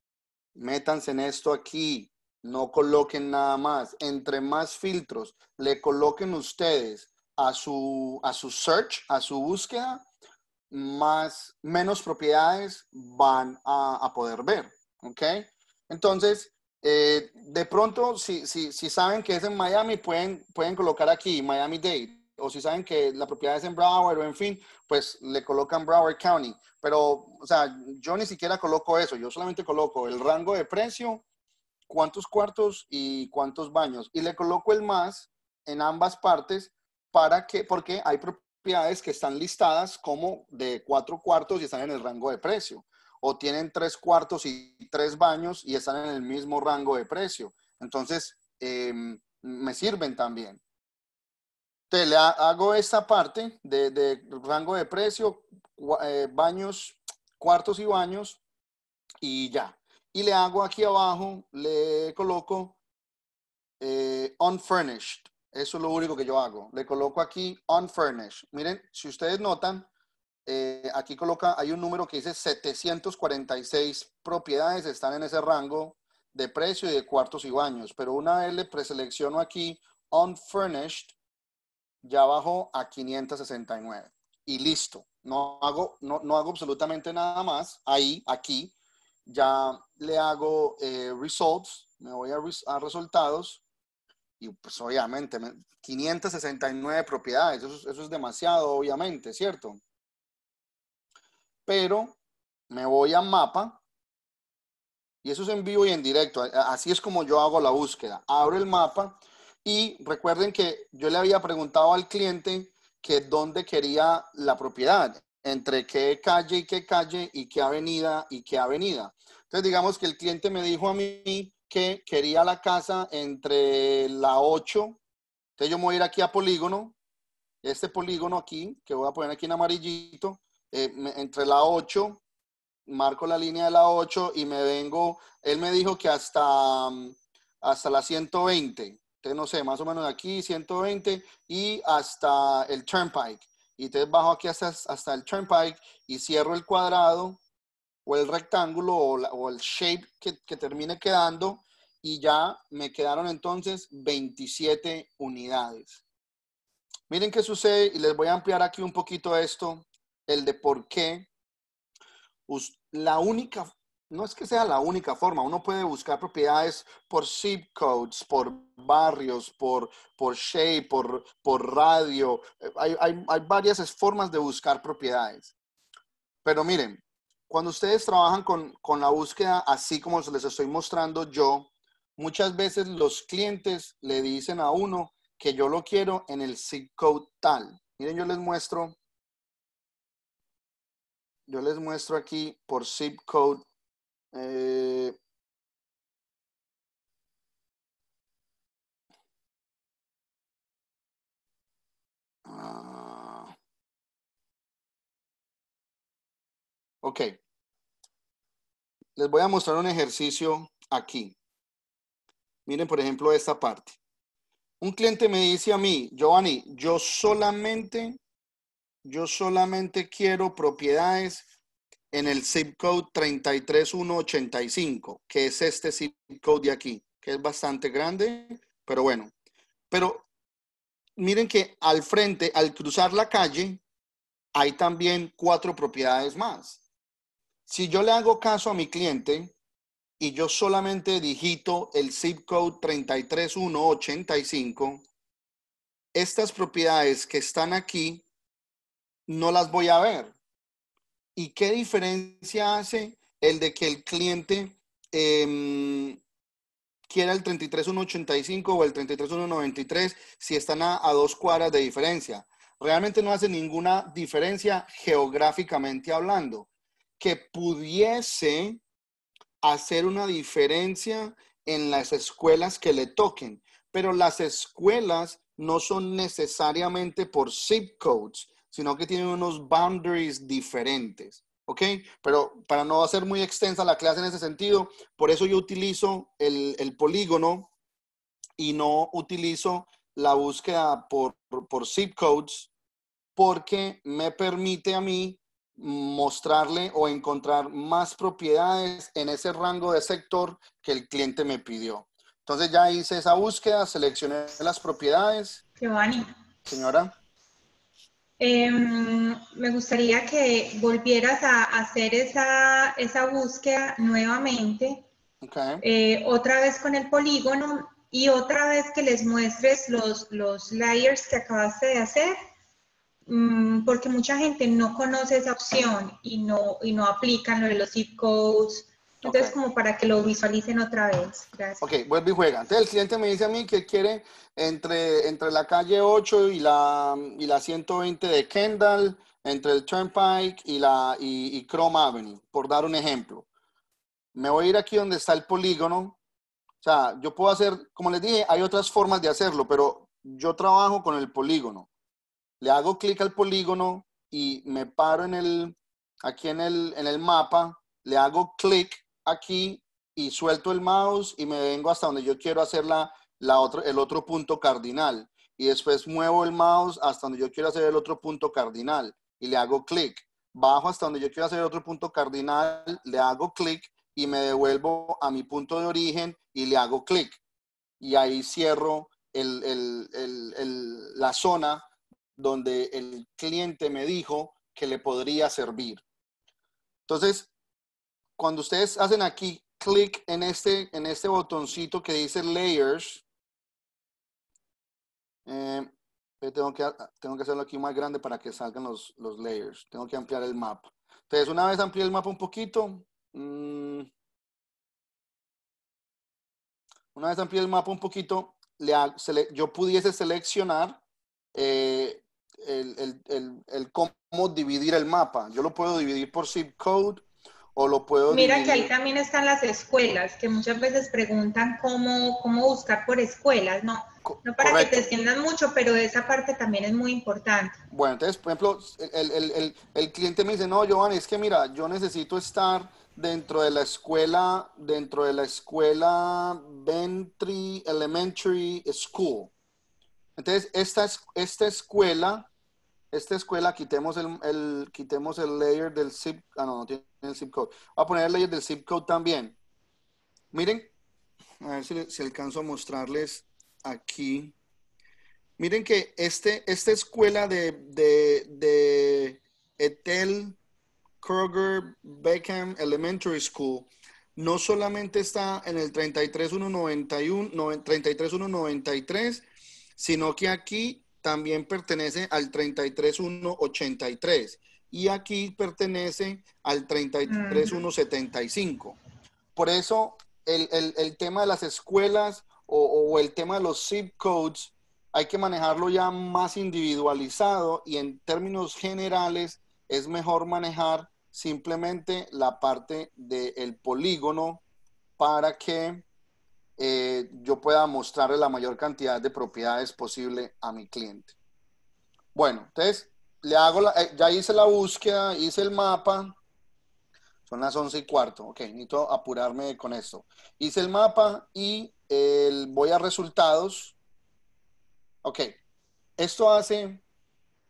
Métanse en esto aquí. No coloquen nada más. Entre más filtros le coloquen ustedes a su, su search, a su búsqueda, más, menos propiedades van a, poder ver. okay Entonces, eh, de pronto, si, si, si, saben que es en Miami, pueden, pueden colocar aquí Miami Dade. O si saben que la propiedad es en Broward o en fin, pues le colocan Broward County. Pero, o sea, yo ni siquiera coloco eso. Yo solamente coloco el rango de precio, cuántos cuartos y cuántos baños. Y le coloco el más en ambas partes para que, porque hay propiedades que están listadas como de cuatro cuartos y están en el rango de precio, o tienen tres cuartos y tres baños y están en el mismo rango de precio. Entonces, em, me sirven también. Te le hago esta parte de, rango de precio, eh, baños, cuartos y baños, y ya. Y le hago aquí abajo, le coloco eh, unfurnished eso es lo único que yo hago. Le coloco aquí unfurnished. Miren, si ustedes notan, eh, aquí coloca, hay un número que dice 746 propiedades están en ese rango de precio y de cuartos y baños. Pero una vez le preselecciono aquí unfurnished, ya bajó a 569. Y listo. No hago, no, no hago absolutamente nada más. Ahí, aquí, ya le hago eh, results. Me voy a, a resultados y pues obviamente 569 propiedades, eso, es demasiado obviamente, ¿cierto? Pero me voy al mapa y eso es en vivo y en directo, así es como yo hago la búsqueda. Abro el mapa y recuerden que yo le había preguntado al cliente que dónde quería la propiedad, entre qué calle y qué calle y qué avenida y qué avenida. Entonces digamos que el cliente me dijo a mí que quería la casa entre la 8. Entonces yo me voy a ir aquí a polígono, este polígono aquí, que voy a poner aquí en amarillito, eh, entre la 8, marco la línea de la 8 y me vengo, él me dijo que hasta, mm, hasta la 120, entonces no sé, más o menos aquí 120 y hasta el turnpike. Y entonces bajo aquí hasta, hasta el turnpike y cierro el cuadrado o el rectángulo o, el shape que, termine quedando y ya me quedaron entonces 27 unidades. Miren qué sucede y les voy a ampliar aquí un poquito esto, el de por qué la única, no es que sea la única forma, uno puede buscar propiedades por zip codes, por barrios, por, por shape, por, por radio. Eh, hay varias formas de buscar propiedades. Pero miren, cuando ustedes trabajan con, la búsqueda, así como les estoy mostrando yo, muchas veces los clientes le dicen a uno que yo lo quiero en el zip code tal. Miren, yo les muestro, yo les muestro aquí por zip code. Eh, ah, Ok. Les voy a mostrar un ejercicio aquí. Miren, por ejemplo, esta parte. Un cliente me dice a mí, Giovanni, yo solamente, yo solamente quiero propiedades en el zip code 33185, que es este zip code de aquí, que es bastante grande, pero bueno. Pero miren que al frente, al cruzar la calle, hay también cuatro propiedades más. Si yo le hago caso a mi cliente y yo solamente digito el zip code 33185, estas propiedades que están aquí no las voy a ver. ¿Y qué diferencia hace el de que el cliente em, quiera el 33185 o el 33193 si están a dos cuadras de diferencia? Realmente no hace ninguna diferencia geográficamente hablando que pudiese hacer una diferencia en las escuelas que le toquen. Pero las escuelas no son necesariamente por zip codes, sino que tienen unos boundaries diferentes. ¿Ok? Pero para no hacer muy extensa la clase en ese sentido, por eso yo utilizo el, polígono y no utilizo la búsqueda por, por zip codes, porque me permite a mí mostrarle o encontrar más propiedades en ese rango de sector que el cliente me pidió. Entonces ya hice esa búsqueda, seleccioné las propiedades. Giovanni. Señora. Em, me gustaría que volvieras a hacer esa, búsqueda nuevamente, okay. Eh, otra vez con el polígono y otra vez que les muestres los, los layers que acabaste de hacer Mm, porque mucha gente no conoce esa opción y no, y no aplican lo de los zip codes. Entonces, como para que lo visualicen otra vez. Gracias. Ok, vuelve y juega. Entonces, el cliente me dice a mí que quiere entre, entre la calle 8 y la, y la 120 de Kendall, entre el Turnpike y, la, y, y Chrome Avenue, por dar un ejemplo. Me voy a ir aquí donde está el polígono. O sea, yo puedo hacer, como les dije, hay otras formas de hacerlo, pero yo trabajo con el polígono le hago clic al polígono y me paro en el, aquí en el, mapa, le hago clic aquí y suelto el mouse y me vengo hasta donde yo quiero hacer la, la el otro punto cardinal. Y después muevo el mouse hasta donde yo quiero hacer el otro punto cardinal y le hago clic. Bajo hasta donde yo quiero hacer otro punto cardinal, le hago clic y me devuelvo a mi punto de origen y le hago clic. Y ahí cierro el, la zona donde el cliente me dijo que le podría servir. Entonces, cuando ustedes hacen aquí clic en este, en este botoncito que dice Layers, eh, eh, tengo, que, tengo que hacerlo aquí más grande para que salgan los, los layers. Tengo que ampliar el mapa. Entonces, una vez amplié el mapa un poquito, mm, una vez amplié el mapa un poquito, yo pudiese seleccionar eh, el, cómo dividir el mapa. Yo lo puedo dividir por zip code o lo puedo... Mira que ahí también están las escuelas, que muchas veces preguntan cómo, cómo buscar por escuelas, ¿no? No para que te extiendan mucho, pero esa parte también es muy importante. Bueno, entonces, por ejemplo, el, cliente me dice, no, Giovanni, es que mira, yo necesito estar dentro de la escuela, dentro de la escuela ventry Elementary School. Entonces, esta, esta escuela esta escuela, quitemos el, el, quitemos el layer del zip, ah, no, no tiene el zip code. Voy a poner el layer del zip code también. Miren, a ver si, alcanzo a mostrarles aquí. Miren que este, esta escuela de, de, de Etel Kroger Beckham Elementary School no solamente está en el 33191, 33193, sino que aquí también pertenece al 33183 y aquí pertenece al 33175. Por eso el, tema de las escuelas o, el tema de los zip codes hay que manejarlo ya más individualizado y en términos generales es mejor manejar simplemente la parte del polígono para que eh, yo pueda mostrarle la mayor cantidad de propiedades posible a mi cliente. Bueno, entonces le hago eh, ya hice la búsqueda, hice el mapa. Son las 11 y cuarto. Ok, necesito apurarme con esto. Hice el mapa y voy a resultados. Ok, esto hace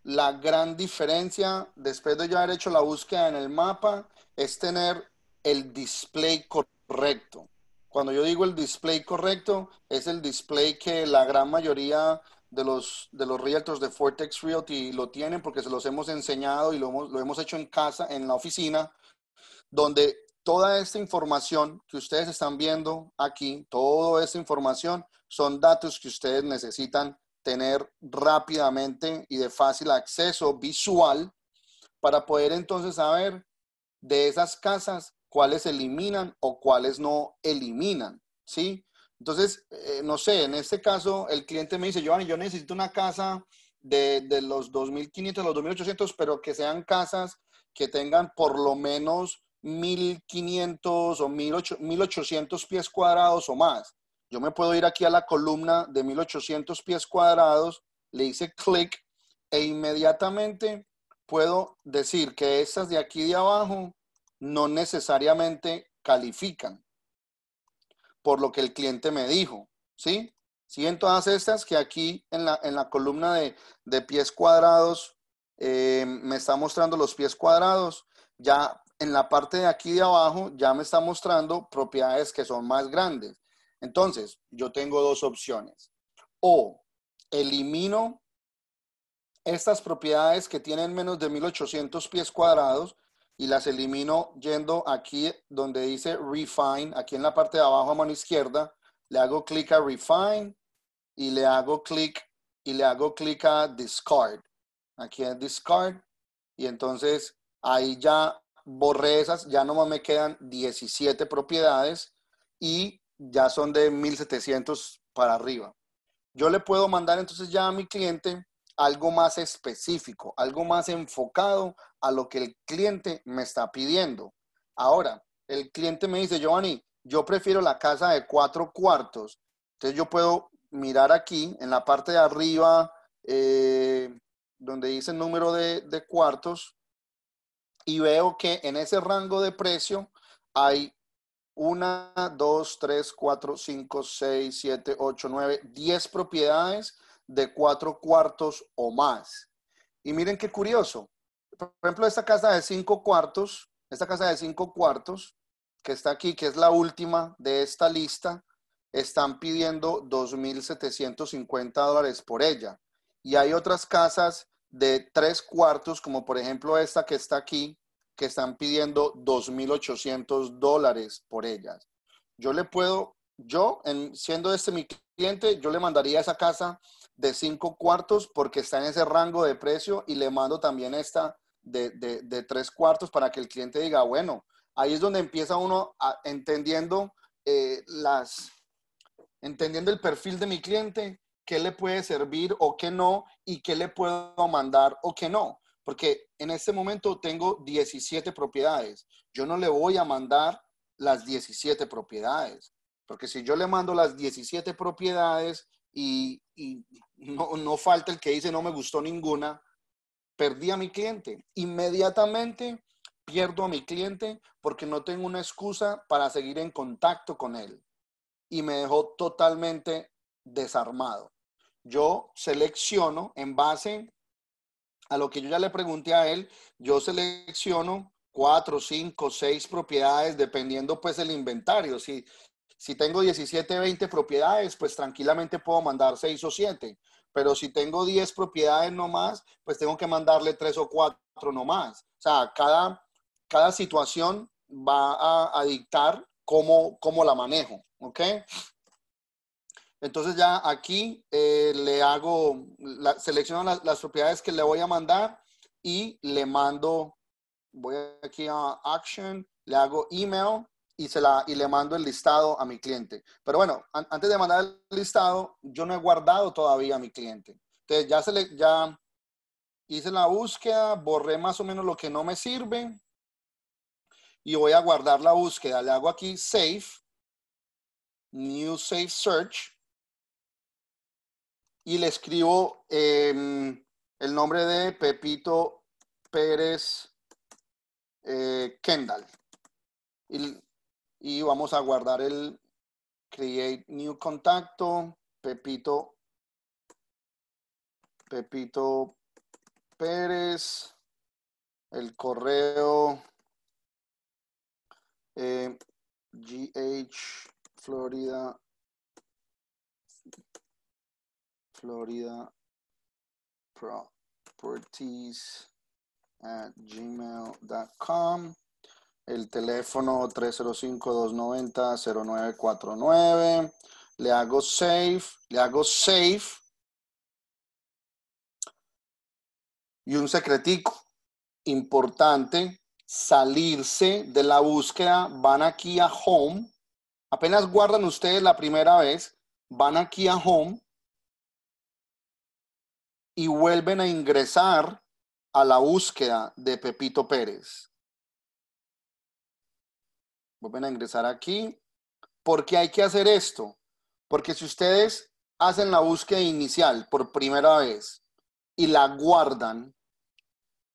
la gran diferencia después de ya haber hecho la búsqueda en el mapa es tener el display correcto. Cuando yo digo el display correcto, es el display que la gran mayoría de los, de los realtors de Fortex Realty lo tienen porque se los hemos enseñado y lo hemos, lo hemos hecho en casa, en la oficina, donde toda esta información que ustedes están viendo aquí, toda esta información son datos que ustedes necesitan tener rápidamente y de fácil acceso visual para poder entonces saber de esas casas cuáles eliminan o cuáles no eliminan, ¿sí? Entonces, eh, no sé, en este caso el cliente me dice, Giovanni, yo necesito una casa de, de los 2.500 los 2.800, pero que sean casas que tengan por lo menos 1.500 o 1.800 pies cuadrados o más. Yo me puedo ir aquí a la columna de 1.800 pies cuadrados, le hice clic e inmediatamente puedo decir que estas de aquí de abajo no necesariamente califican por lo que el cliente me dijo, ¿sí? en todas estas que aquí en la, columna de, pies cuadrados eh, me está mostrando los pies cuadrados. Ya en la parte de aquí de abajo ya me está mostrando propiedades que son más grandes. Entonces, yo tengo dos opciones. O elimino estas propiedades que tienen menos de 1800 pies cuadrados y las elimino yendo aquí donde dice Refine, aquí en la parte de abajo a mano izquierda, le hago clic a Refine y le hago clic y le hago clic a Discard. Aquí en Discard y entonces ahí ya borré esas, ya nomás me quedan 17 propiedades y ya son de 1700 para arriba. Yo le puedo mandar entonces ya a mi cliente algo más específico, algo más enfocado a lo que el cliente me está pidiendo. Ahora, el cliente me dice, Giovanni, yo prefiero la casa de cuatro cuartos. Entonces yo puedo mirar aquí en la parte de arriba eh, donde dice número de, cuartos y veo que en ese rango de precio hay una, 2, 3, 4, 5, 6, 7, 8, 9, 10 propiedades de cuatro cuartos o más. Y miren qué curioso, por ejemplo, esta casa de cinco cuartos, esta casa de cinco cuartos, que está aquí, que es la última de esta lista, están pidiendo 2.750 dólares por ella. Y hay otras casas de tres cuartos, como por ejemplo esta que está aquí, que están pidiendo 2.800 dólares por ellas. Yo le puedo, yo, en, siendo este mi cliente, yo le mandaría esa casa de cinco cuartos porque está en ese rango de precio y le mando también esta de, tres cuartos para que el cliente diga, bueno, ahí es donde empieza uno entendiendo eh, las, entendiendo el perfil de mi cliente, qué le puede servir o qué no, y qué le puedo mandar o qué no. Porque en este momento tengo 17 propiedades. Yo no le voy a mandar las 17 propiedades. Porque si yo le mando las 17 propiedades y, no, no falta el que dice no me gustó ninguna, perdí a mi cliente. Inmediatamente pierdo a mi cliente porque no tengo una excusa para seguir en contacto con él. Y me dejó totalmente desarmado. Yo selecciono en base a lo que yo ya le pregunté a él, yo selecciono cuatro, cinco, seis propiedades, dependiendo pues el inventario. Si, si tengo 17, 20 propiedades, pues tranquilamente puedo mandar seis o siete pero si tengo 10 propiedades nomás, pues tengo que mandarle 3 o 4 nomás. O sea, cada, cada situación va a, dictar cómo, cómo, la manejo, ¿ok? Entonces ya aquí eh, le hago, la, selecciono las, las propiedades que le voy a mandar y le mando, voy aquí a Action, le hago email y, la, y le mando el listado a mi cliente. Pero bueno, antes de mandar el listado, yo no he guardado todavía a mi cliente. Entonces ya, se le, ya hice la búsqueda, borré más o menos lo que no me sirve y voy a guardar la búsqueda. Le hago aquí Save, New Save Search y le escribo em, el nombre de Pepito Pérez eh, Kendall. Y y vamos a guardar el create new contacto, Pepito, Pepito Pérez, el correo GH eh, Florida, Florida Properties at gmail.com el teléfono 305-290-0949. Le hago save, le hago save. Y un secretico importante, salirse de la búsqueda, van aquí a home. Apenas guardan ustedes la primera vez, van aquí a home y vuelven a ingresar a la búsqueda de Pepito Pérez. Vuelven a ingresar aquí. ¿Por qué hay que hacer esto? Porque si ustedes hacen la búsqueda inicial por primera vez y la guardan,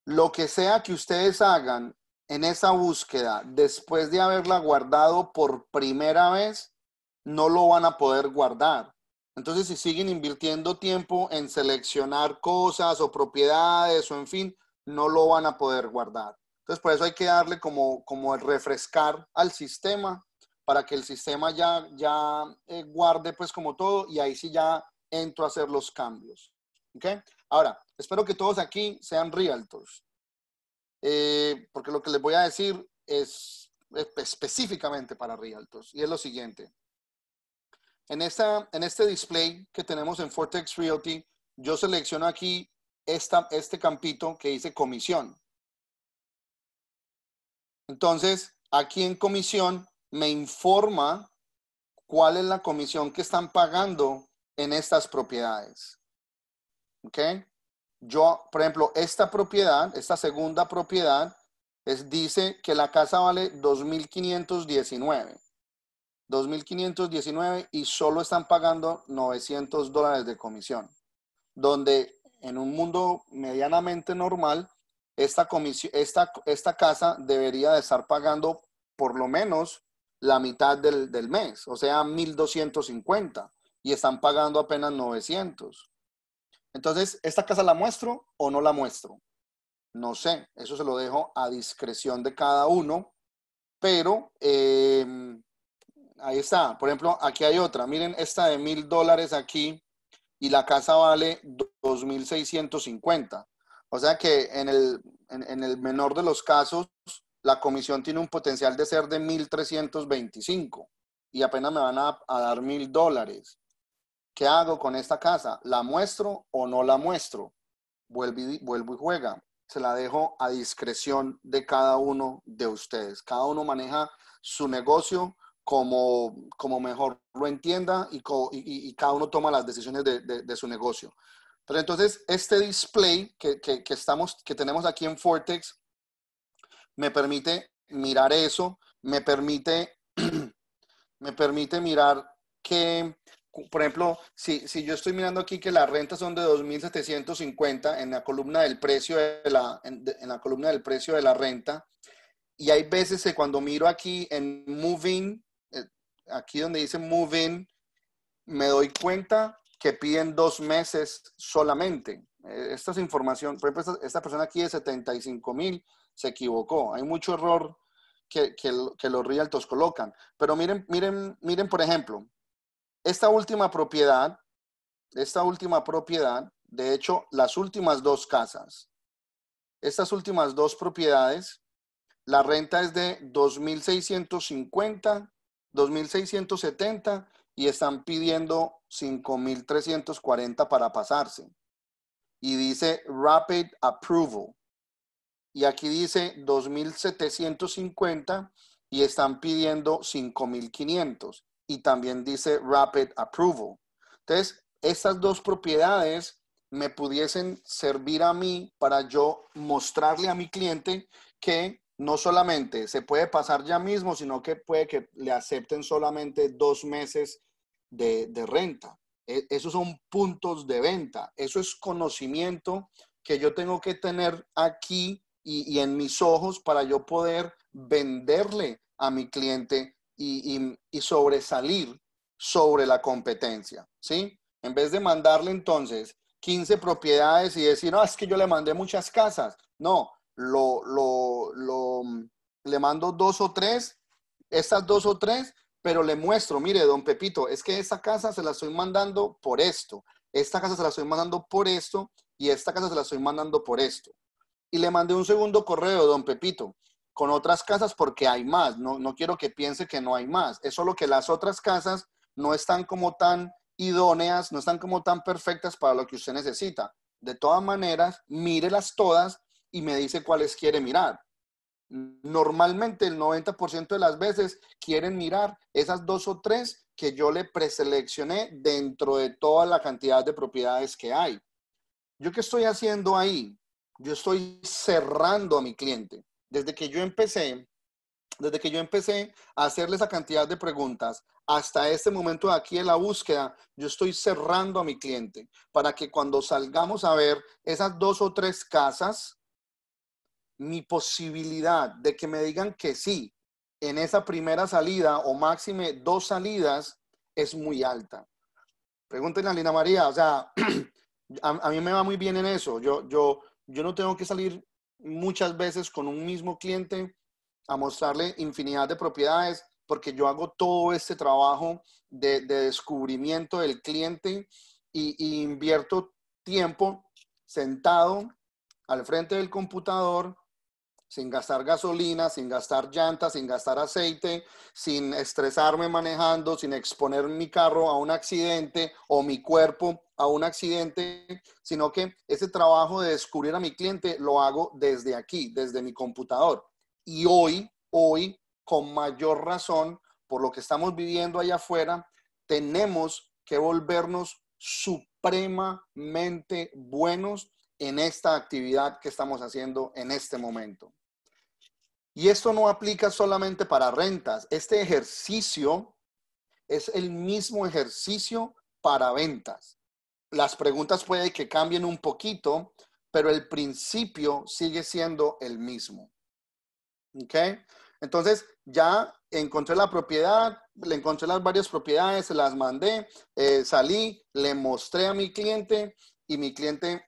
lo que sea que ustedes hagan en esa búsqueda después de haberla guardado por primera vez, no lo van a poder guardar. Entonces, si siguen invirtiendo tiempo en seleccionar cosas o propiedades o en fin, no lo van a poder guardar. Entonces, por eso hay que darle como, como refrescar al sistema para que el sistema ya, ya eh, guarde pues como todo y ahí sí ya entro a hacer los cambios. Ahora, espero que todos aquí sean realtors, eh, porque lo que les voy a decir es específicamente para realtors y es lo siguiente. En, este display que tenemos en Fortex Realty, yo selecciono aquí este campito que dice comisión. Entonces, aquí en comisión me informa cuál es la comisión que están pagando en estas propiedades. ¿Ok? Yo, por ejemplo, esta propiedad, esta segunda propiedad, dice que la casa vale 2.519. 2.519 y solo están pagando 900 dólares de comisión. Donde en un mundo medianamente normal, esta, comisión, esta, esta casa debería de estar pagando por lo menos la mitad del, mes, o sea, 1.250, y están pagando apenas 900. Entonces, ¿esta casa la muestro o no la muestro? No sé, eso se lo dejo a discreción de cada uno, pero em, ahí está. Por ejemplo, aquí hay otra. Miren, esta de mil dólares aquí y la casa vale 2.650. O sea que en el, en, el menor de los casos, la comisión tiene un potencial de ser de 1.325 y apenas me van a, dar mil dólares. ¿Qué hago con esta casa? ¿La muestro o no la muestro? Vuelvo y, vuelvo y juega. Se la dejo a discreción de cada uno de ustedes. Cada uno maneja su negocio como, como mejor lo entienda y, y, cada uno toma las decisiones de su negocio. Pero entonces, este display que, que, estamos, que tenemos aquí en Fortex me permite mirar eso, me permite, *clears throat* me permite mirar que, por ejemplo, si, si, yo estoy mirando aquí que las rentas son de 2.750 en la columna del precio de la, en la columna del precio de la renta, y hay veces que cuando miro aquí en Moving, eh, aquí donde dice Moving, me doy cuenta que piden dos meses solamente. Eh, esta información, por ejemplo, esta, persona aquí de 75 mil se equivocó. Hay mucho error que, que, los realtos colocan. Pero miren, miren, miren, por ejemplo, esta última propiedad, esta última propiedad, de hecho, las últimas dos casas, estas últimas dos propiedades, la renta es de 2.650, 2.670 y están pidiendo 5.340 para pasarse. Y dice Rapid Approval. Y aquí dice 2.750 y están pidiendo 5.500. Y también dice Rapid Approval. Entonces, estas dos propiedades me pudiesen servir a mí para yo mostrarle a mi cliente que no solamente se puede pasar ya mismo, sino que puede que le acepten solamente dos meses de, renta. E, esos son puntos de venta. Eso es conocimiento que yo tengo que tener aquí y, en mis ojos para yo poder venderle a mi cliente y, sobresalir sobre la competencia, ¿sí? En vez de mandarle entonces 15 propiedades y decir, no, es que yo le mandé muchas casas. No, lo, lo, lo, mm, le mando dos o tres, estas dos o tres pero le muestro, mire, don Pepito, es que esta casa se la estoy mandando por esto, esta casa se la estoy mandando por esto y esta casa se la estoy mandando por esto. Y le mandé un segundo correo, don Pepito, con otras casas porque hay más, no, no quiero que piense que no hay más, es solo que las otras casas no están como tan idóneas, no están como tan perfectas para lo que usted necesita. De todas maneras, mírelas todas y me dice cuáles quiere mirar. Normalmente el 90% de las veces quieren mirar esas dos o tres que yo le preseleccioné dentro de toda la cantidad de propiedades que hay. ¿Yo qué estoy haciendo ahí? Yo estoy cerrando a mi cliente. Desde que yo empecé, desde que yo empecé a hacerle esa cantidad de preguntas hasta este momento de aquí en la búsqueda, yo estoy cerrando a mi cliente para que cuando salgamos a ver esas dos o tres casas, mi posibilidad de que me digan que sí en esa primera salida o máxime dos salidas es muy alta. Pregúntenle a Lina María, o sea, *clears throat* a, mí me va muy bien en eso. Yo, yo, yo no tengo que salir muchas veces con un mismo cliente a mostrarle infinidad de propiedades porque yo hago todo este trabajo de, descubrimiento del cliente e y invierto tiempo sentado al frente del computador sin gastar gasolina, sin gastar llantas, sin gastar aceite, sin estresarme manejando, sin exponer mi carro a un accidente o mi cuerpo a un accidente, sino que ese trabajo de descubrir a mi cliente lo hago desde aquí, desde mi computador. Y hoy, hoy, con mayor razón, por lo que estamos viviendo allá afuera, tenemos que volvernos supremamente buenos en esta actividad que estamos haciendo en este momento. Y esto no aplica solamente para rentas. Este ejercicio es el mismo ejercicio para ventas. Las preguntas puede que cambien un poquito, pero el principio sigue siendo el mismo. ¿Ok? Entonces, ya encontré la propiedad, le encontré las varias propiedades, las mandé, eh, salí, le mostré a mi cliente y mi cliente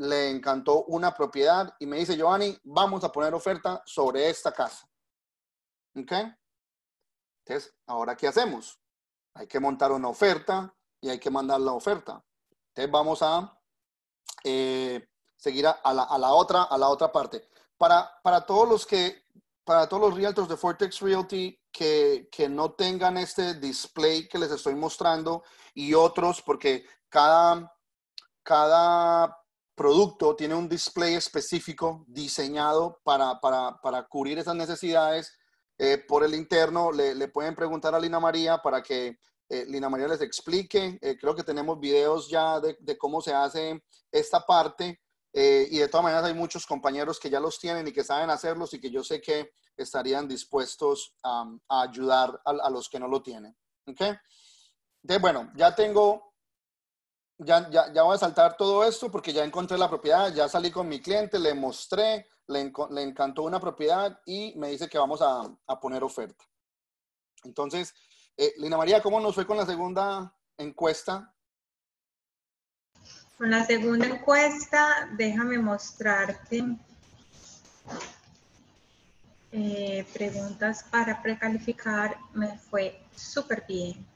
le encantó una propiedad y me dice, Giovanni, vamos a poner oferta sobre esta casa. ¿Ok? Entonces, ¿ahora qué hacemos? Hay que montar una oferta y hay que mandar la oferta. Entonces, vamos a eh, seguir a, la, otra, a la otra parte. Para, para todos los que, para todos los realtors de Fortex Realty que, no tengan este display que les estoy mostrando y otros, porque cada, cada producto tiene un display específico diseñado para, para, para cubrir esas necesidades. Eh, por el interno le, le, pueden preguntar a Lina María para que eh, Lina María les explique. Eh, creo que tenemos videos ya de, cómo se hace esta parte. y de todas maneras hay muchos compañeros que ya los tienen y que saben hacerlos y que yo sé que estarían dispuestos a ayudar a, los que no lo tienen. ¿Okay? Entonces, bueno, ya tengo ya, ya, ya voy a saltar todo esto porque ya encontré la propiedad, ya salí con mi cliente, le mostré, le, encantó una propiedad y me dice que vamos a, poner oferta. Entonces, eh, Lina María, ¿cómo nos fue con la segunda encuesta? Con la segunda encuesta, déjame mostrarte. Eh, preguntas para precalificar me fue súper bien.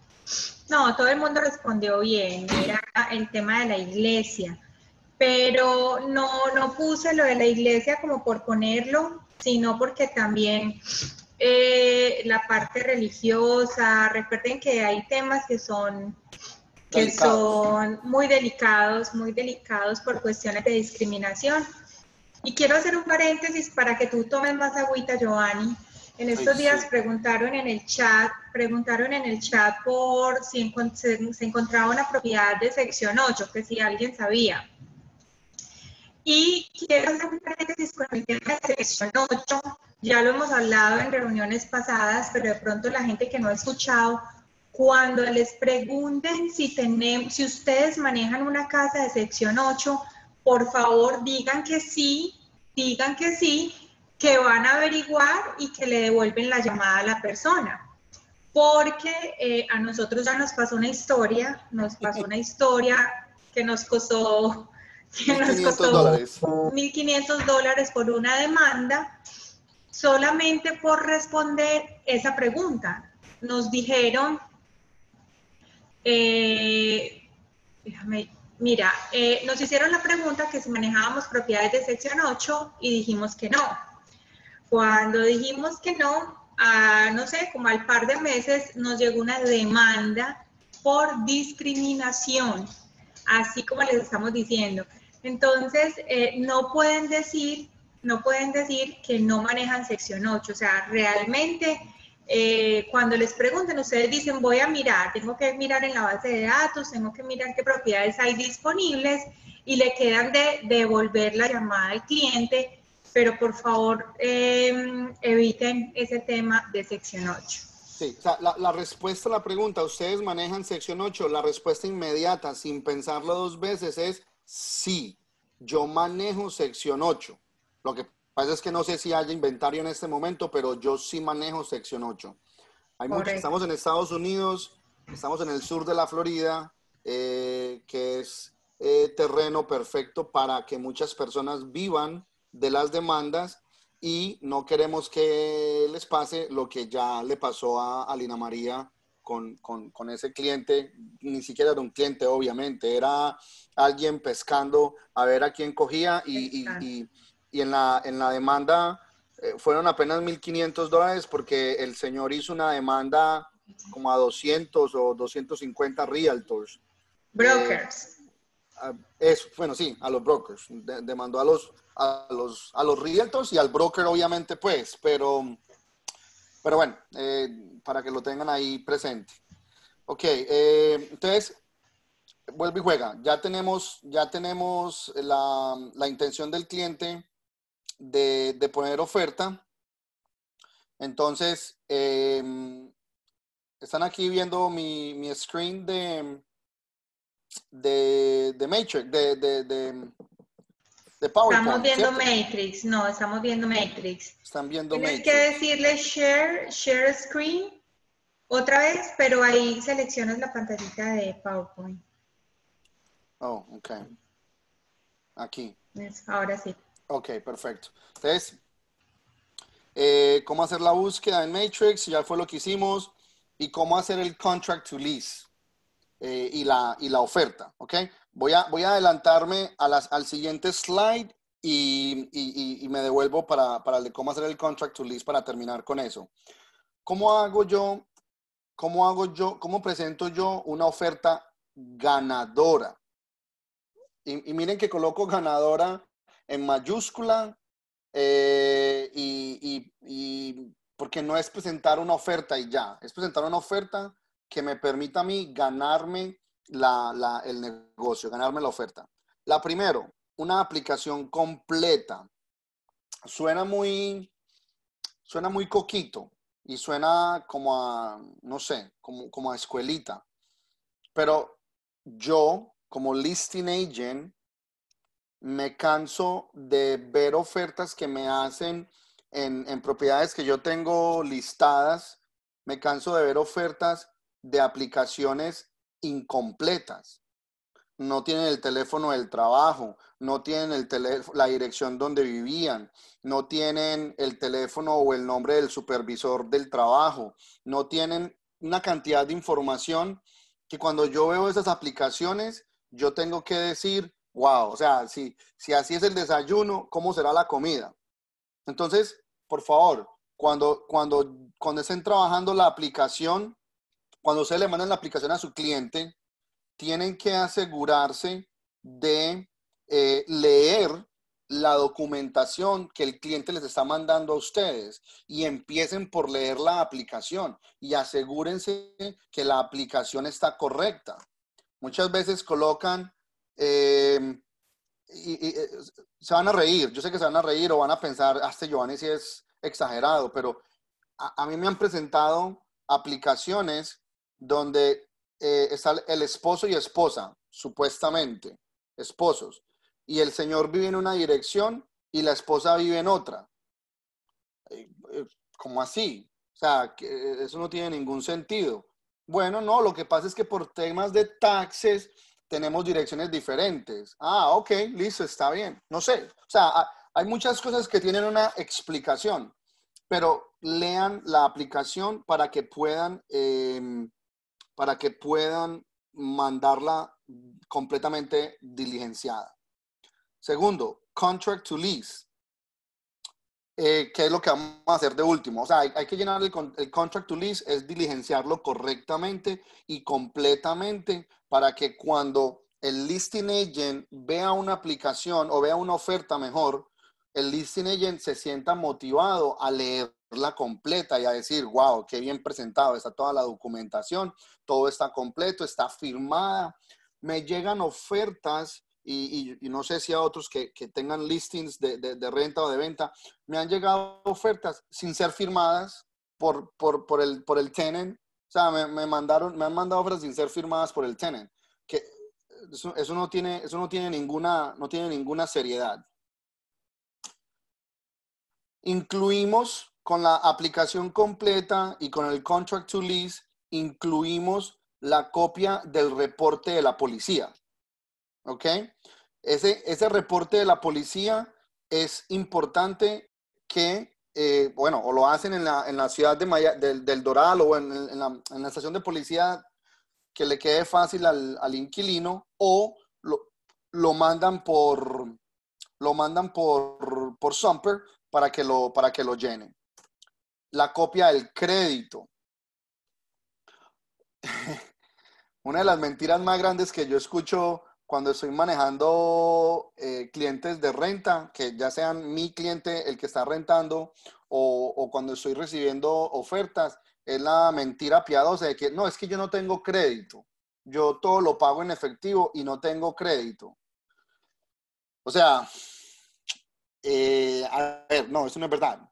No, todo el mundo respondió bien, era el tema de la iglesia, pero no, no puse lo de la iglesia como por ponerlo, sino porque también eh, la parte religiosa, recuerden que hay temas que son que son muy delicados, muy delicados por cuestiones de discriminación. Y quiero hacer un paréntesis para que tú tomes más agüita, Giovanni. En estos días preguntaron en el chat, preguntaron en el chat por si se, encontraba una propiedad de sección 8, que si alguien sabía. Y quiero hacer un paréntesis con el tema de sección 8. Ya lo hemos hablado en reuniones pasadas, pero de pronto la gente que no ha escuchado, cuando les pregunten si, tenemos, si ustedes manejan una casa de sección 8, por favor digan que sí, digan que sí que van a averiguar y que le devuelven la llamada a la persona. Porque eh, a nosotros ya nos pasó una historia, nos *laughs* pasó una historia que nos costó, que nos costó 1.500 dólares por una demanda solamente por responder esa pregunta. Nos dijeron, eh, mira, eh, nos hicieron la pregunta que si manejábamos propiedades de sección 8 y dijimos que no. Cuando dijimos que no, no sé, como al par de meses nos llegó una demanda por discriminación, así como les estamos diciendo. Entonces, eh, no pueden decir, no pueden decir que no manejan sección 8, o sea, realmente eh, cuando les pregunten, ustedes dicen, voy a mirar, tengo que mirar en la base de datos, tengo que mirar qué propiedades hay disponibles y le quedan de devolver la llamada al cliente pero por favor em, eviten ese tema de sección 8. Sí, la, respuesta a la pregunta, ustedes manejan sección 8, la respuesta inmediata, sin pensarlo dos veces, es sí, yo manejo sección 8. Lo que pasa es que no sé si haya inventario en este momento, pero yo sí manejo sección 8. estamos en Estados Unidos, estamos en el sur de la Florida, eh, que es eh, terreno perfecto para que muchas personas vivan de las demandas y no queremos que les pase lo que ya le pasó a Alina María con, ese cliente, ni siquiera de un cliente, obviamente, era alguien pescando a ver a quién cogía y, en, la, en la demanda eh, fueron apenas 1.500 dólares porque el señor hizo una demanda como a 200 o 250 realtors. Brokers es bueno, sí, a los brokers. demandó a los, a los, a los realtors y al broker, obviamente, pues, pero, pero bueno, eh, para que lo tengan ahí presente. Ok, eh, entonces, vuelvo y juega. Ya tenemos, ya tenemos la, la intención del cliente de, de poner oferta. Entonces, eh, están aquí viendo mi, mi screen de, de, de Matrix, de, de, de, Estamos viendo Matrix, no, estamos viendo Matrix. Están viendo Tienes que decirle share, share screen, otra vez, pero ahí seleccionas la pantallita de PowerPoint. Oh, ok. Aquí. Ahora sí. Ok, perfecto. Entonces, eh, cómo hacer la búsqueda en Matrix, ya fue lo que hicimos, y cómo hacer el contract to lease. Eh, y, la, y la oferta. ¿ok? Voy, a, voy a adelantarme a las, al siguiente slide y, y, me devuelvo para, para, el de cómo hacer el contract to list para terminar con eso. ¿Cómo hago yo? ¿Cómo hago yo? ¿Cómo presento yo una oferta ganadora? Y, miren que coloco ganadora en mayúscula eh, y porque no es presentar una oferta y ya, es presentar una oferta que me permita a mí ganarme la, el negocio, ganarme la oferta. La primero, una aplicación completa. Suena muy, suena muy coquito y suena como a, no sé, como, a escuelita. Pero yo, como listing agent, me canso de ver ofertas que me hacen en, en propiedades que yo tengo listadas. Me canso de ver ofertas de aplicaciones incompletas. No tienen el teléfono del trabajo, no tienen el teléfono, la dirección donde vivían, no tienen el teléfono o el nombre del supervisor del trabajo, no tienen una cantidad de información que cuando yo veo esas aplicaciones, yo tengo que decir, wow, o sea, si, si así es el desayuno, ¿cómo será la comida? Entonces, por favor, cuando, cuando, cuando estén trabajando la aplicación, cuando ustedes le mandan la aplicación a su cliente, tienen que asegurarse de eh, leer la documentación que el cliente les está mandando a ustedes y empiecen por leer la aplicación y asegúrense que la aplicación está correcta. Muchas veces colocan, em, y, eh, se van a reír, yo sé que se van a reír o van a pensar, hasta ah, este Giovanni si es exagerado, pero a mí me han presentado aplicaciones donde eh, está el esposo y esposa, supuestamente, esposos, y el señor vive en una dirección y la esposa vive en otra. Eh, eh, ¿Cómo así? O sea, que eso no tiene ningún sentido. Bueno, no, lo que pasa es que por temas de taxes tenemos direcciones diferentes. Ah, ok, listo, está bien. No sé, o sea, hay muchas cosas que tienen una explicación, pero lean la aplicación para que puedan em, para que puedan mandarla completamente diligenciada. Segundo, contract to lease. Eh, ¿Qué es lo que vamos a hacer de último? O sea, hay, que llenar el, contract to lease, es diligenciarlo correctamente y completamente para que cuando el listing agent vea una aplicación o vea una oferta mejor, el listing agent se sienta motivado a leer la completa y a decir, wow, qué bien presentado, está toda la documentación, todo está completo, está firmada. Me llegan ofertas y, no sé si a otros que, tengan listings de, renta o de venta, me han llegado ofertas sin ser firmadas por, el, por el tenant. O sea, me, mandaron, me han mandado ofertas sin ser firmadas por el tenant. Que eso, no tiene, eso no tiene, ninguna, no tiene ninguna seriedad. Incluimos con la aplicación completa y con el contract to lease incluimos la copia del reporte de la policía. ¿Ok? Ese, ese reporte de la policía es importante que, eh, bueno, o lo hacen en la, ciudad del, Doral o en, la, estación de policía que le quede fácil al, inquilino o lo, lo, mandan por lo mandan por, por Sumper para que lo, para que lo llenen la copia del crédito. *laughs* Una de las mentiras más grandes que yo escucho cuando estoy manejando eh, clientes de renta, que ya sean mi cliente el que está rentando o, cuando estoy recibiendo ofertas, es la mentira piadosa de que no, es que yo no tengo crédito. Yo todo lo pago en efectivo y no tengo crédito. O sea, eh, a ver, no, eso no es verdad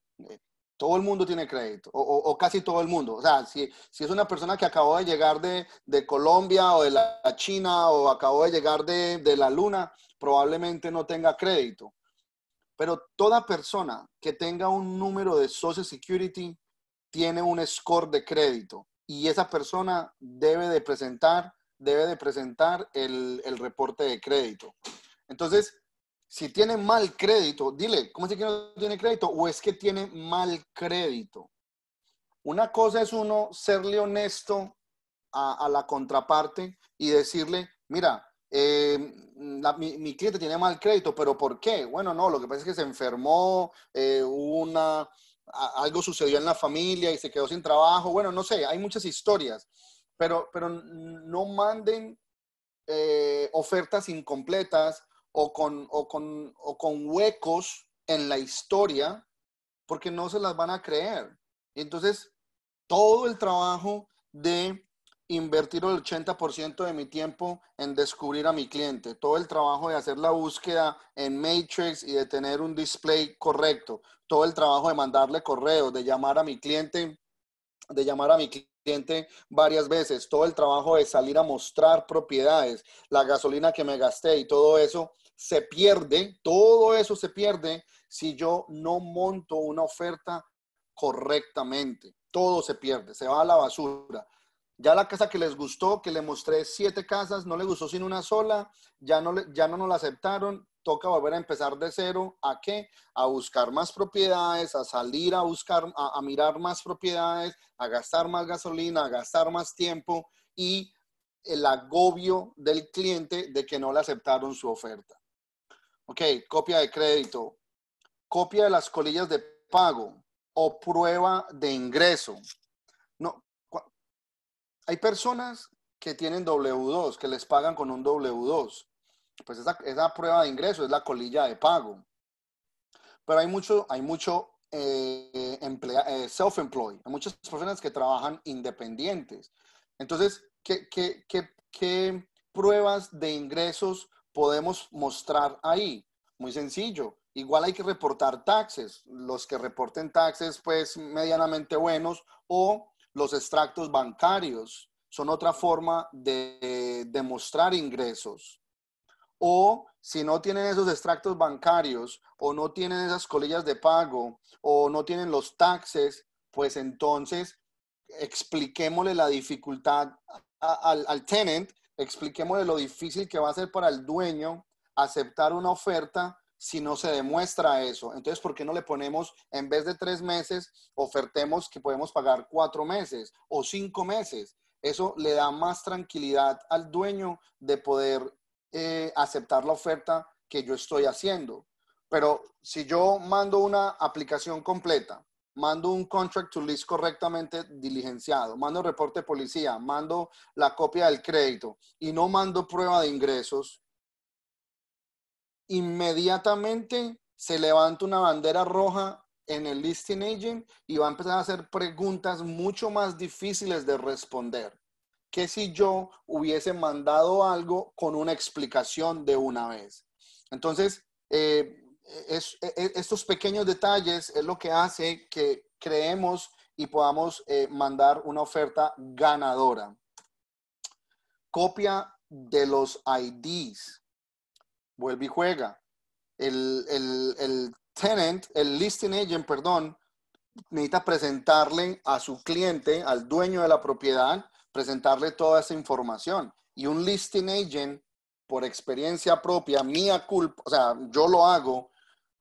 todo el mundo tiene crédito, o, casi todo el mundo. O sea, si, es una persona que acabó de llegar de, Colombia o de la China o acabó de llegar de, la Luna, probablemente no tenga crédito. Pero toda persona que tenga un número de Social Security tiene un score de crédito y esa persona debe de presentar, debe de presentar el reporte de crédito. Entonces, si tiene mal crédito, dile, ¿cómo es que no tiene crédito? ¿O es que tiene mal crédito? Una cosa es uno serle honesto a, la contraparte y decirle, mira, eh, mi, cliente tiene mal crédito, pero ¿por qué? Bueno, no, lo que pasa es que se enfermó, eh, una, algo sucedió en la familia y se quedó sin trabajo. Bueno, no sé, hay muchas historias, pero, pero no manden eh, ofertas incompletas o con, con, huecos en la historia porque no se las van a creer. Entonces, todo el trabajo de invertir el 80% de mi tiempo en descubrir a mi cliente, todo el trabajo de hacer la búsqueda en Matrix y de tener un display correcto, todo el trabajo de mandarle correos, de llamar a mi cliente, de llamar a mi cliente varias veces, todo el trabajo de salir a mostrar propiedades, la gasolina que me gasté y todo eso, se pierde, todo eso se pierde si yo no monto una oferta correctamente. Todo se pierde, se va a la basura. Ya la casa que les gustó, que le mostré siete casas, no le gustó sin una sola, ya no, ya no nos la aceptaron, toca volver a empezar de cero. ¿A qué? A buscar más propiedades, a salir a buscar, a mirar más propiedades, a gastar más gasolina, a gastar más tiempo y el agobio del cliente de que no le aceptaron su oferta ok, copia de crédito, copia de las colillas de pago o prueba de ingreso. No, hay personas que tienen W2, que les pagan con un W2. Pues esa, esa prueba de ingreso es la colilla de pago. Pero hay mucho, hay mucho eh, eh, self-employed, hay muchas personas que trabajan independientes. Entonces, qué, qué pruebas de ingresos podemos mostrar ahí? Muy sencillo. Igual hay que reportar taxes. Los que reporten taxes, pues medianamente buenos, o los extractos bancarios son otra forma de demostrar ingresos. O si no tienen esos extractos bancarios, o no tienen esas colillas de pago, o no tienen los taxes, pues entonces expliquémosle la dificultad al, al tenant expliquemos de lo difícil que va a ser para el dueño aceptar una oferta si no se demuestra eso. Entonces, ¿por qué no le ponemos, en vez de tres meses, ofertemos que podemos pagar cuatro meses o cinco meses? Eso le da más tranquilidad al dueño de poder eh, aceptar la oferta que yo estoy haciendo. Pero si yo mando una aplicación completa mando un contract to list correctamente diligenciado, mando reporte policía, mando la copia del crédito y no mando prueba de ingresos, inmediatamente se levanta una bandera roja en el listing agent y va a empezar a hacer preguntas mucho más difíciles de responder que si yo hubiese mandado algo con una explicación de una vez. Entonces, eh, es, e, e, estos pequeños detalles es lo que hace que creemos y podamos eh, mandar una oferta ganadora. Copia de los IDs. Vuelve y juega. El, el, el tenant, el listing agent, perdón, necesita presentarle a su cliente, al dueño de la propiedad, presentarle toda esa información. Y un listing agent, por experiencia propia, mía culpa, o sea, yo lo hago,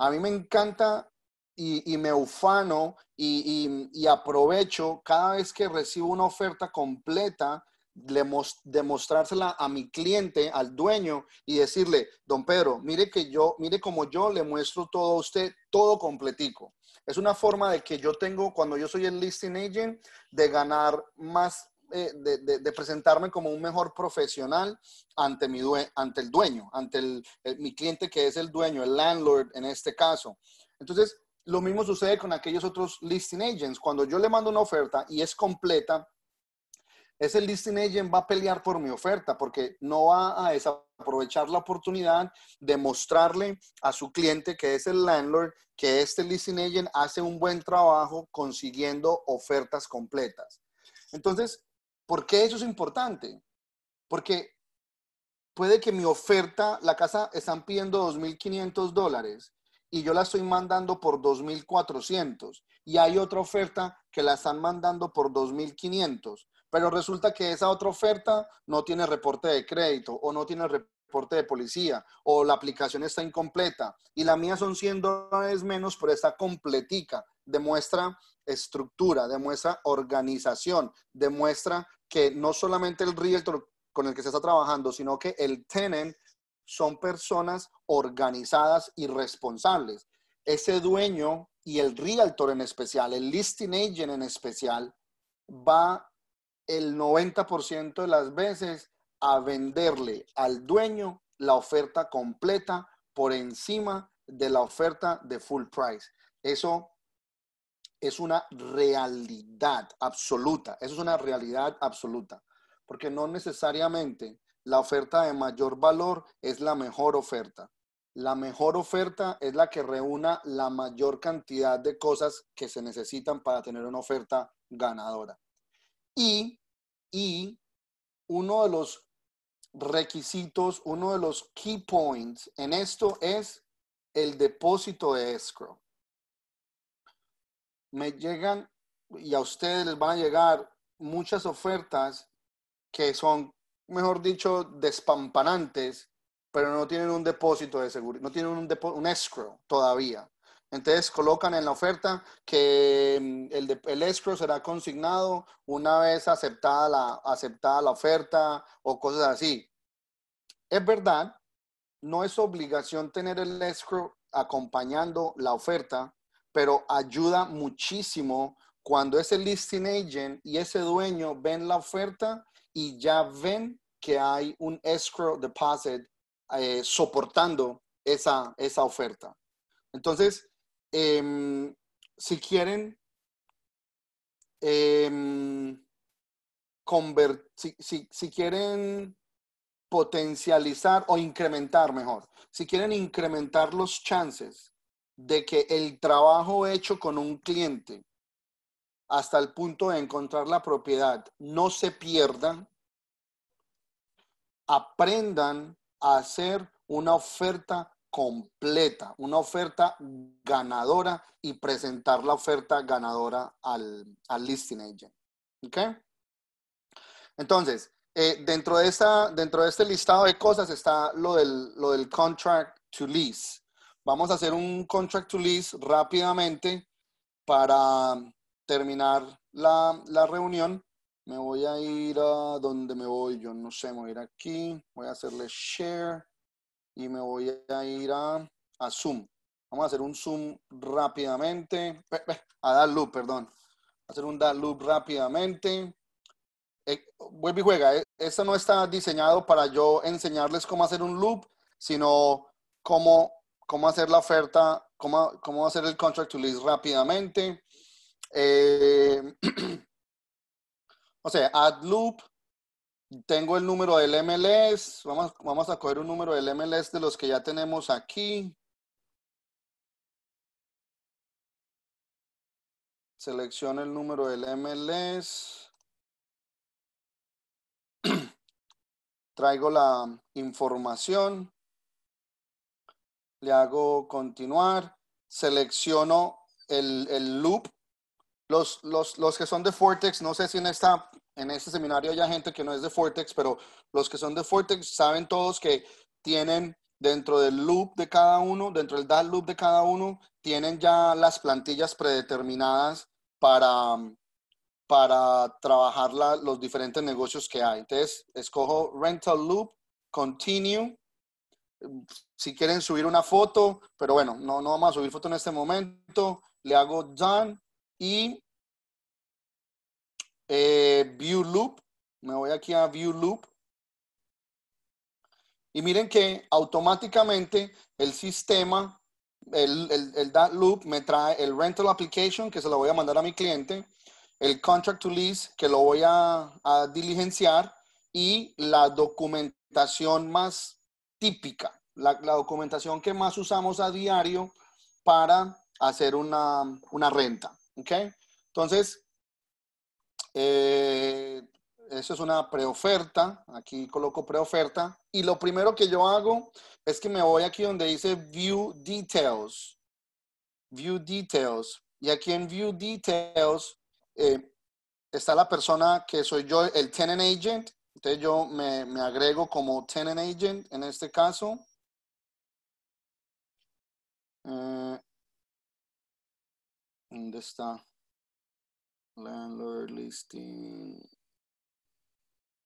a mí me encanta y, me ufano y, aprovecho cada vez que recibo una oferta completa de demostrársela a mi cliente, al dueño y decirle, don Pedro, mire que yo, mire como yo le muestro todo a usted, todo completico. Es una forma de que yo tengo, cuando yo soy el listing agent, de ganar más eh, de, presentarme como un mejor profesional ante, mi due ante el dueño, ante el, mi cliente que es el dueño, el landlord en este caso. Entonces, lo mismo sucede con aquellos otros listing agents. Cuando yo le mando una oferta y es completa, ese listing agent va a pelear por mi oferta porque no va a aprovechar la oportunidad de mostrarle a su cliente que es el landlord que este listing agent hace un buen trabajo consiguiendo ofertas completas. Entonces, ¿Por qué eso es importante? Porque puede que mi oferta, la casa están pidiendo 2.500 dólares y yo la estoy mandando por 2.400 y hay otra oferta que la están mandando por 2.500, pero resulta que esa otra oferta no tiene reporte de crédito o no tiene reporte de policía o la aplicación está incompleta y la mía son 100 dólares menos, pero está completica, demuestra estructura, demuestra organización, demuestra que no solamente el realtor con el que se está trabajando, sino que el tenant son personas organizadas y responsables. Ese dueño y el realtor en especial, el listing agent en especial, va el 90% de las veces a venderle al dueño la oferta completa por encima de la oferta de full price. Eso es una realidad absoluta. Eso es una realidad absoluta. Porque no necesariamente la oferta de mayor valor es la mejor oferta. La mejor oferta es la que reúna la mayor cantidad de cosas que se necesitan para tener una oferta ganadora. Y, uno de los requisitos, uno de los key points en esto es el depósito de escrow me llegan y a ustedes les van a llegar muchas ofertas que son, mejor dicho, despampanantes, pero no tienen un depósito de seguridad, no tienen un, un escrow todavía. Entonces colocan en la oferta que mm, el, escro escrow será consignado una vez aceptada la, aceptada la oferta o cosas así. Es verdad, no es obligación tener el escrow acompañando la oferta, pero ayuda muchísimo cuando ese listing agent y ese dueño ven la oferta y ya ven que hay un escrow deposit eh, soportando esa, oferta. Entonces, em, si quieren em, si quieren potencializar o incrementar mejor, si quieren incrementar los chances de que el trabajo hecho con un cliente hasta el punto de encontrar la propiedad no se pierda, aprendan a hacer una oferta completa, una oferta ganadora y presentar la oferta ganadora al, al listing agent. ¿Ok? Entonces, eh, dentro, de dentro de este listado de cosas está lo del contract to lease. Vamos a hacer un contract to lease rápidamente para terminar la, la reunión. Me voy a ir a donde me voy, yo no sé, voy a ir aquí, voy a hacerle share y me voy a ir a, Zoom. Vamos a hacer un Zoom rápidamente, eh, eh, a dar loop, perdón. Hacer un dar loop rápidamente. Web eh, vuelve y juega, esto no está diseñado para yo enseñarles cómo hacer un loop, sino cómo cómo hacer la oferta, cómo, hacer el contract to lease rápidamente. Eh, *clears throat* o sea, loop. tengo el número del MLS, vamos, vamos a coger un número del MLS de los que ya tenemos aquí. Selecciono el número del MLS. *clears throat* Traigo la información le hago continuar, selecciono el, loop. Los, que son de Fortex, no sé si en, esta, en este seminario haya gente que no es de Fortex, pero los que son de Fortex saben todos que tienen dentro del loop de cada uno, dentro del DAL loop de cada uno, tienen ya las plantillas predeterminadas para, para trabajar los diferentes negocios que hay. Entonces, escojo Rental Loop, Continue, si quieren subir una foto, pero bueno, no, no vamos a subir foto en este momento. Le hago done y eh, view loop. Me voy aquí a view loop. Y miren que automáticamente el sistema, el, el, that loop me trae el rental application que se lo voy a mandar a mi cliente, el contract to lease que lo voy a, a diligenciar y la documentación más típica, la, documentación que más usamos a diario para hacer una, una renta. ¿ok? Entonces, eh, eso es una preoferta. Aquí coloco preoferta. Y lo primero que yo hago es que me voy aquí donde dice View Details. View Details. Y aquí en View Details eh, está la persona que soy yo, el tenant agent, entonces yo me, me agrego como tenant agent en este caso. Eh, ¿Dónde está? Landlord listing.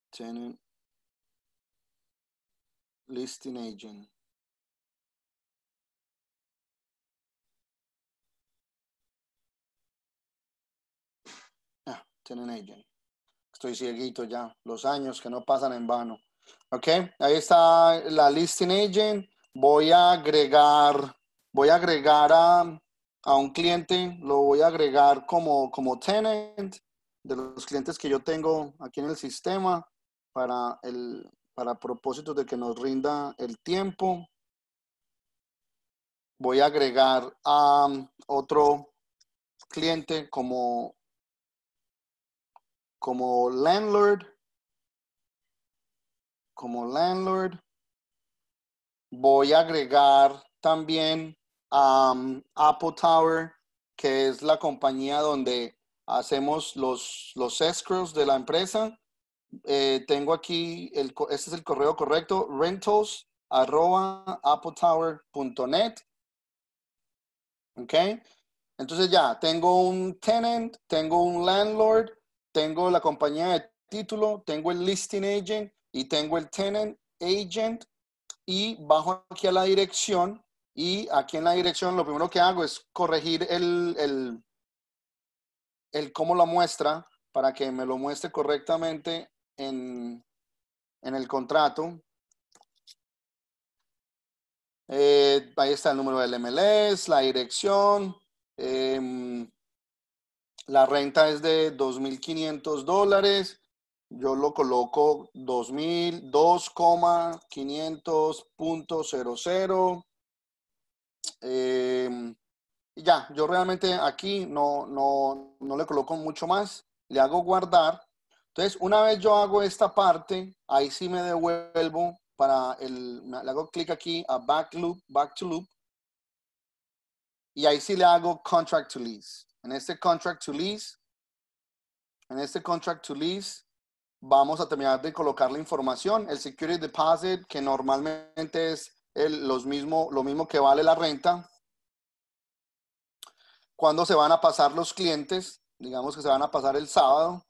Tenant. Listing agent. Ah, tenant agent. Estoy cieguito ya. Los años que no pasan en vano. Ok, ahí está la listing agent. Voy a agregar, voy a agregar a, un cliente, lo voy a agregar como, como tenant de los clientes que yo tengo aquí en el sistema para, el, para de que nos rinda el tiempo. Voy a agregar a otro cliente como como landlord, como landlord, voy a agregar también a um, Apple Tower, que es la compañía donde hacemos los, los escrows de la empresa. Eh, tengo aquí, el, este es el correo correcto, rentals arroba Ok, entonces ya tengo un tenant, tengo un landlord, tengo la compañía de título, tengo el listing agent y tengo el tenant agent y bajo aquí a la dirección y aquí en la dirección lo primero que hago es corregir el, el, el cómo lo muestra para que me lo muestre correctamente en, el contrato. Eh, ahí está el número del MLS, la dirección, em, la renta es de 2.500 dólares. Yo lo coloco 2.000, 2,500.00. Em, ya, yo realmente aquí no, no, no le coloco mucho más. Le hago guardar. Entonces, una vez yo hago esta parte, ahí sí me devuelvo para el, le hago clic aquí a back loop, back to loop. Y ahí sí le hago contract to lease en este contract to lease, en este contract to vamos a terminar de colocar la información, el security deposit, que normalmente es los mismo, lo mismo que vale la renta, Cuando se van a pasar los clientes, digamos que se van a pasar el sábado,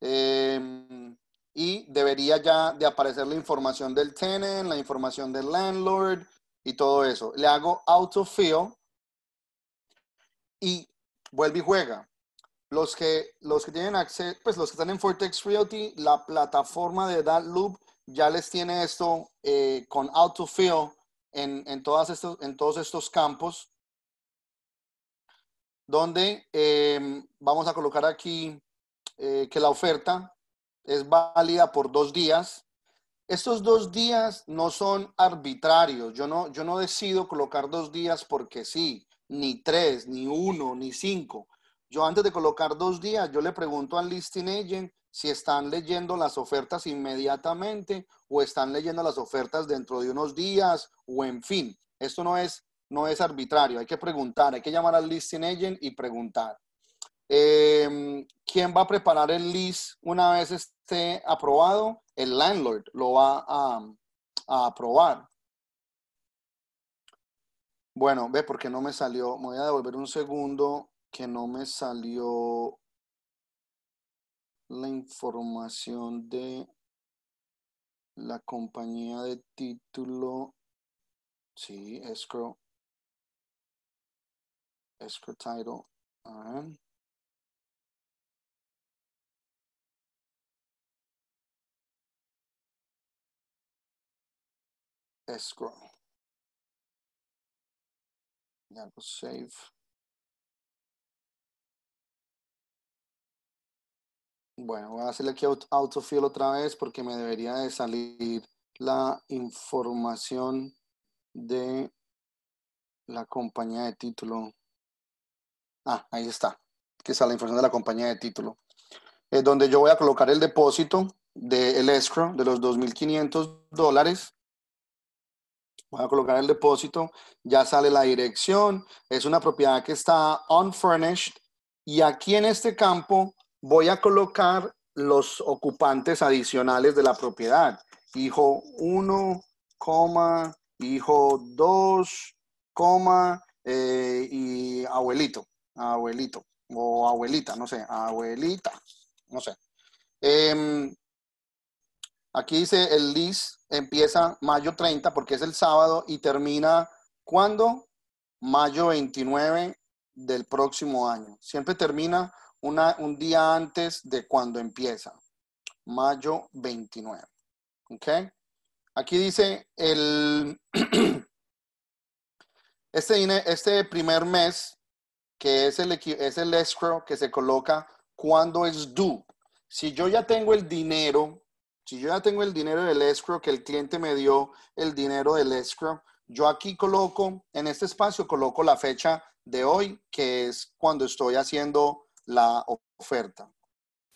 em, y debería ya de aparecer la información del tenant, la información del landlord y todo eso. Le hago autofill y vuelve y juega. Los que, los que tienen acceso, pues los que están en Fortex Realty, la plataforma de Datloop Loop ya les tiene esto eh, con autofill en, en, todas estos, en todos estos campos, donde em, vamos a colocar aquí eh, que la oferta es válida por dos días. Estos dos días no son arbitrarios. Yo no, yo no decido colocar dos días porque sí ni tres, ni uno, ni cinco. Yo antes de colocar dos días, yo le pregunto al listing agent si están leyendo las ofertas inmediatamente o están leyendo las ofertas dentro de unos días o en fin. Esto no es, no es arbitrario, hay que preguntar, hay que llamar al listing agent y preguntar. Em, ¿Quién va a preparar el list una vez esté aprobado? El landlord lo va a, a aprobar. Bueno, ve, porque no me salió. Me voy a devolver un segundo que no me salió la información de la compañía de título. Sí, escrow. Escrow title. Ah. Escrow save. Bueno, voy a hacerle aquí autofill otra vez porque me debería de salir la información de la compañía de título. Ah, ahí está, que está la información de la compañía de título. Es donde yo voy a colocar el depósito del escro de los 2.500 dólares Voy a colocar el depósito, ya sale la dirección, es una propiedad que está unfurnished y aquí en este campo voy a colocar los ocupantes adicionales de la propiedad. Hijo 1, hijo 2, coma, eh, y abuelito, abuelito, o abuelita, no sé, abuelita, no sé. Em, aquí dice el list empieza mayo 30 porque es el sábado y termina cuando Mayo 29 del próximo año. Siempre termina una, un día antes de cuando empieza. Mayo 29. ¿Ok? Aquí dice el... *clears throat* este, este primer mes, que es el, es el escrow que se coloca cuando es due. Si yo ya tengo el dinero si yo ya tengo el dinero del escrow, que el cliente me dio el dinero del escrow, yo aquí coloco, en este espacio coloco la fecha de hoy, que es cuando estoy haciendo la oferta,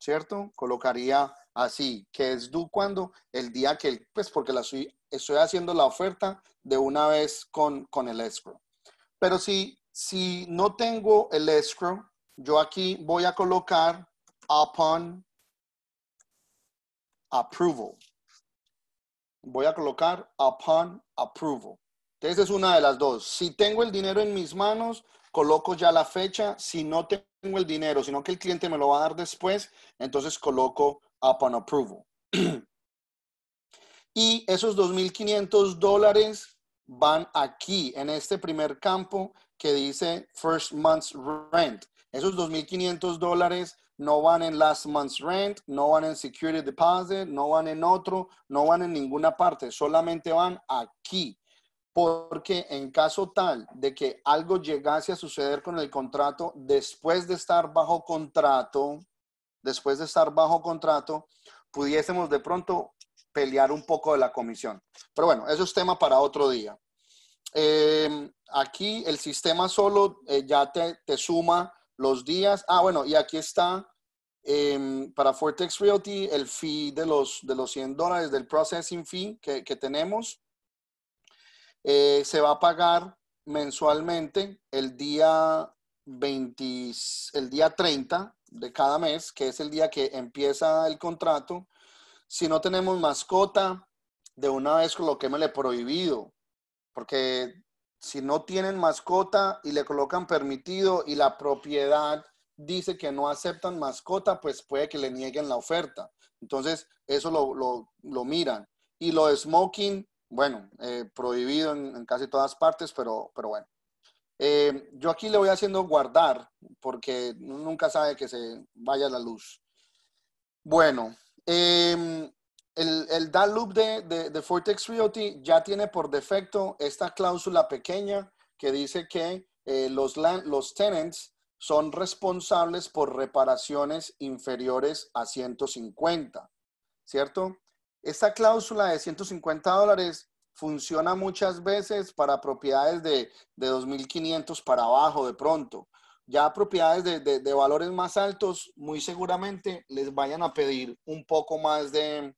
¿cierto? Colocaría así, que es tú cuando, el día que, pues porque la estoy, estoy haciendo la oferta de una vez con, con el escrow. Pero si, si no tengo el escrow, yo aquí voy a colocar upon approval. Voy a colocar upon approval. Entonces es una de las dos. Si tengo el dinero en mis manos, coloco ya la fecha. Si no tengo el dinero, sino que el cliente me lo va a dar después, entonces coloco upon approval. *clears throat* y esos 2.500 dólares van aquí, en este primer campo que dice first month's rent. Esos 2.500 dólares no van en last month's rent, no van en security deposit, no van en otro, no van en ninguna parte, solamente van aquí. Porque en caso tal de que algo llegase a suceder con el contrato, después de estar bajo contrato, después de estar bajo contrato, pudiésemos de pronto pelear un poco de la comisión. Pero bueno, eso es tema para otro día. Eh, aquí el sistema solo eh, ya te, te, suma los días. Ah, bueno, y aquí está em, para Fortex Realty el fee de los, de los 100 dólares del processing fee que, tenemos. Eh, se va a pagar mensualmente el día 20, el día 30 de cada mes, que es el día que empieza el contrato. Si no tenemos mascota, de una vez coloquémosle prohibido, porque si no tienen mascota y le colocan permitido y la propiedad dice que no aceptan mascota, pues puede que le nieguen la oferta. Entonces, eso lo, miran. Y lo de smoking, bueno, eh, prohibido en, casi todas partes, pero, pero bueno. Eh, yo aquí le voy haciendo guardar porque nunca sabe que se vaya la luz. Bueno, em, el, el Loop de, de, de Fortex Realty ya tiene por defecto esta cláusula pequeña que dice que eh, los, los tenants son responsables por reparaciones inferiores a 150, ¿cierto? Esta cláusula de 150 dólares funciona muchas veces para propiedades de, de 2.500 para abajo de pronto. Ya propiedades de, de, de, valores más altos, muy seguramente les vayan a pedir un poco más de,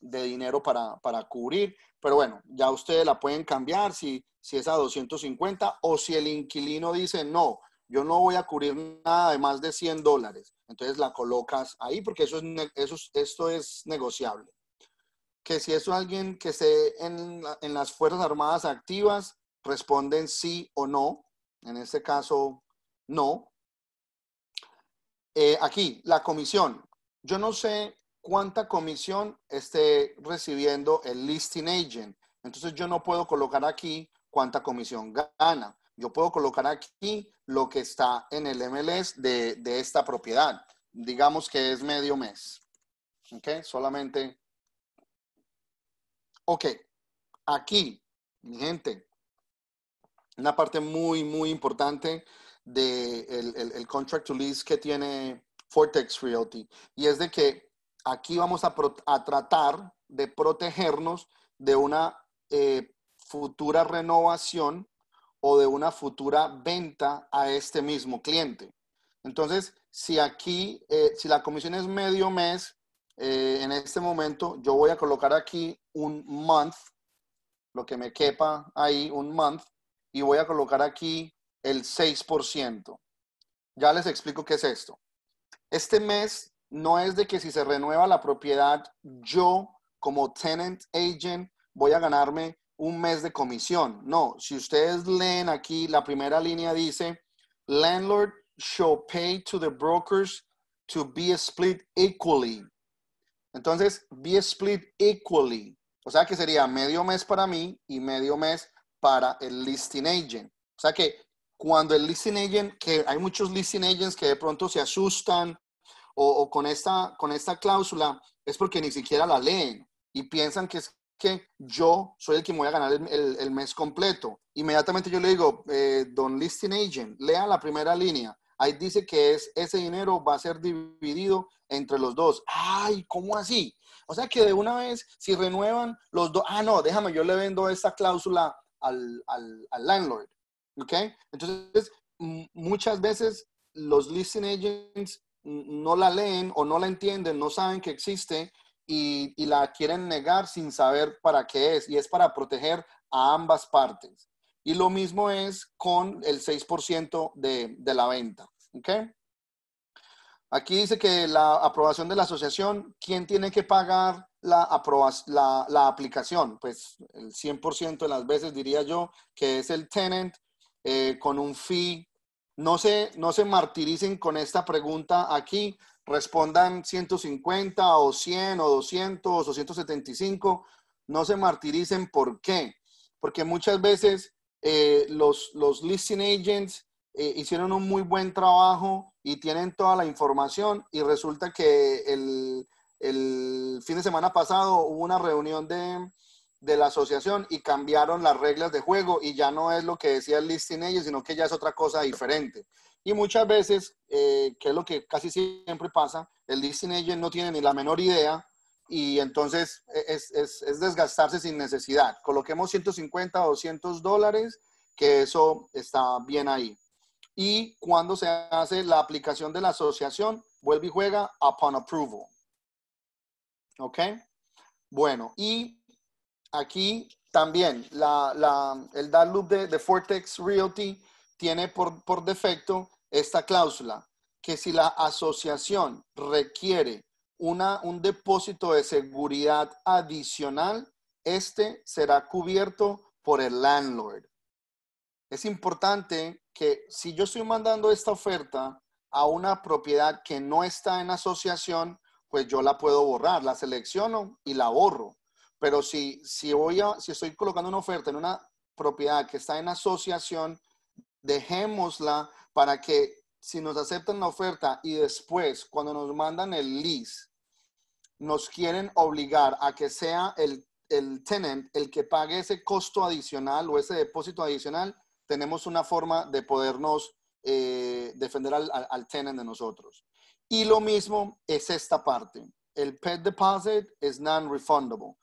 de dinero para, cubrir. Pero bueno, ya ustedes la pueden cambiar si, si es a 250 o si el inquilino dice, no, yo no voy a cubrir nada de más de 100 dólares. Entonces la colocas ahí porque eso es, eso, esto es negociable. Que si es alguien que esté en, las Fuerzas Armadas activas, responden sí o no. En este caso, no. Eh, aquí, la comisión. Yo no sé cuánta comisión esté recibiendo el listing agent. Entonces yo no puedo colocar aquí cuánta comisión gana. Yo puedo colocar aquí lo que está en el MLS de, esta propiedad. Digamos que es medio mes. ¿Ok? Solamente. Ok. Aquí, mi gente, una parte muy, muy importante del de el, contract to lease que tiene Fortex Realty. Y es de que aquí vamos a, tratar de protegernos de una eh, futura renovación o de una futura venta a este mismo cliente. Entonces, si aquí, eh, si la comisión es medio mes, eh, en este momento yo voy a colocar aquí un month, lo que me quepa ahí, un month, y voy a colocar aquí el 6%. Ya les explico qué es esto. Este mes no es de que si se renueva la propiedad, yo como tenant agent voy a ganarme un mes de comisión. No, si ustedes leen aquí, la primera línea dice, landlord shall pay to the brokers to be split equally. Entonces, be split equally. O sea que sería medio mes para mí y medio mes para el listing agent. O sea que cuando el listing agent, que hay muchos listing agents que de pronto se asustan o, con, esta, con esta cláusula es porque ni siquiera la leen y piensan que es que yo soy el que me voy a ganar el, mes completo. Inmediatamente yo le digo, eh, don listing agent, lea la primera línea. Ahí dice que es, ese dinero va a ser dividido entre los dos. Ay, ¿cómo así? O sea que de una vez, si renuevan los dos, ah, no, déjame, yo le vendo esta cláusula al, al, al landlord. ¿Ok? Entonces, muchas veces los listing agents no la leen o no la entienden, no saben que existe y, la quieren negar sin saber para qué es. Y es para proteger a ambas partes. Y lo mismo es con el 6% de, la venta. ¿okay? Aquí dice que la aprobación de la asociación, ¿quién tiene que pagar la, la, la aplicación? Pues el 100% de las veces diría yo que es el tenant eh, con un fee no se, no se martiricen con esta pregunta aquí. Respondan 150 o 100 o 200 o 175. No se martiricen. ¿Por qué? Porque muchas veces eh, los, los listing agents eh, hicieron un muy buen trabajo y tienen toda la información y resulta que el, el fin de semana pasado hubo una reunión de, de la asociación y cambiaron las reglas de juego y ya no es lo que decía el listing ellos, sino que ya es otra cosa diferente. Y muchas veces, eh, que es lo que casi siempre pasa, el listing agent no tiene ni la menor idea y entonces e-, es, es desgastarse sin necesidad. Coloquemos 150 o 200 dólares, que eso está bien ahí. Y cuando se hace la aplicación de la asociación, vuelve y juega upon approval. ¿Ok? Bueno, y aquí también el DALUP de, de Fortex Realty tiene por, defecto esta cláusula que si la asociación requiere un depósito de seguridad adicional, este será cubierto por el landlord. Es importante que si yo estoy mandando esta oferta a una propiedad que no está en asociación, pues yo la puedo borrar, la selecciono y la borro. Pero si, si, si estoy colocando una oferta en una propiedad que está en asociación, dejémosla para que si nos aceptan la oferta y después cuando nos mandan el lease, nos quieren obligar a que sea el, el tenant el que pague ese costo adicional o ese depósito adicional, tenemos una forma de podernos eh, defender al, al, tenant de nosotros. Y lo mismo es esta parte. El pet deposit es non-refundable.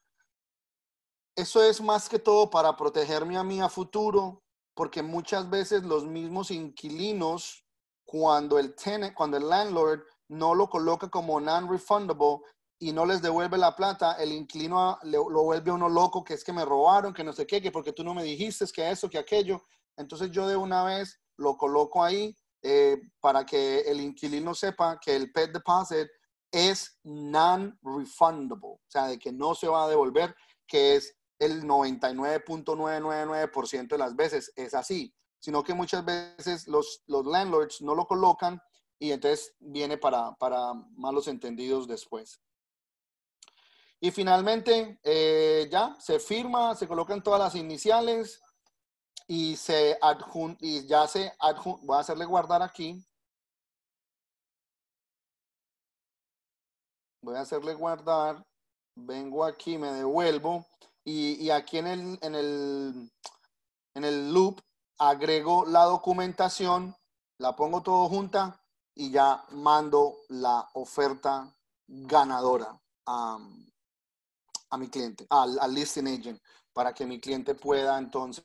Eso es más que todo para protegerme a mí a futuro, porque muchas veces los mismos inquilinos, cuando el tenant, cuando el landlord no lo coloca como non-refundable y no les devuelve la plata, el inquilino ah, lo vuelve a uno loco, que es que me robaron, que no sé qué, que porque tú no me dijiste, que eso, que aquello. Entonces yo de una vez lo coloco ahí eh, para que el inquilino sepa que el pet deposit es non-refundable, o sea, de que no se va a devolver, que es el 99.999% de las veces es así, sino que muchas veces los, landlords no lo colocan y entonces viene para, malos entendidos después. Y finalmente, eh, ya se firma, se colocan todas las iniciales y, se y ya se adjunta, voy a hacerle guardar aquí. Voy a hacerle guardar, vengo aquí, me devuelvo y, aquí en el, en, el, en el loop agrego la documentación, la pongo todo junta y ya mando la oferta ganadora a, mi cliente, al, listing agent, para que mi cliente pueda entonces,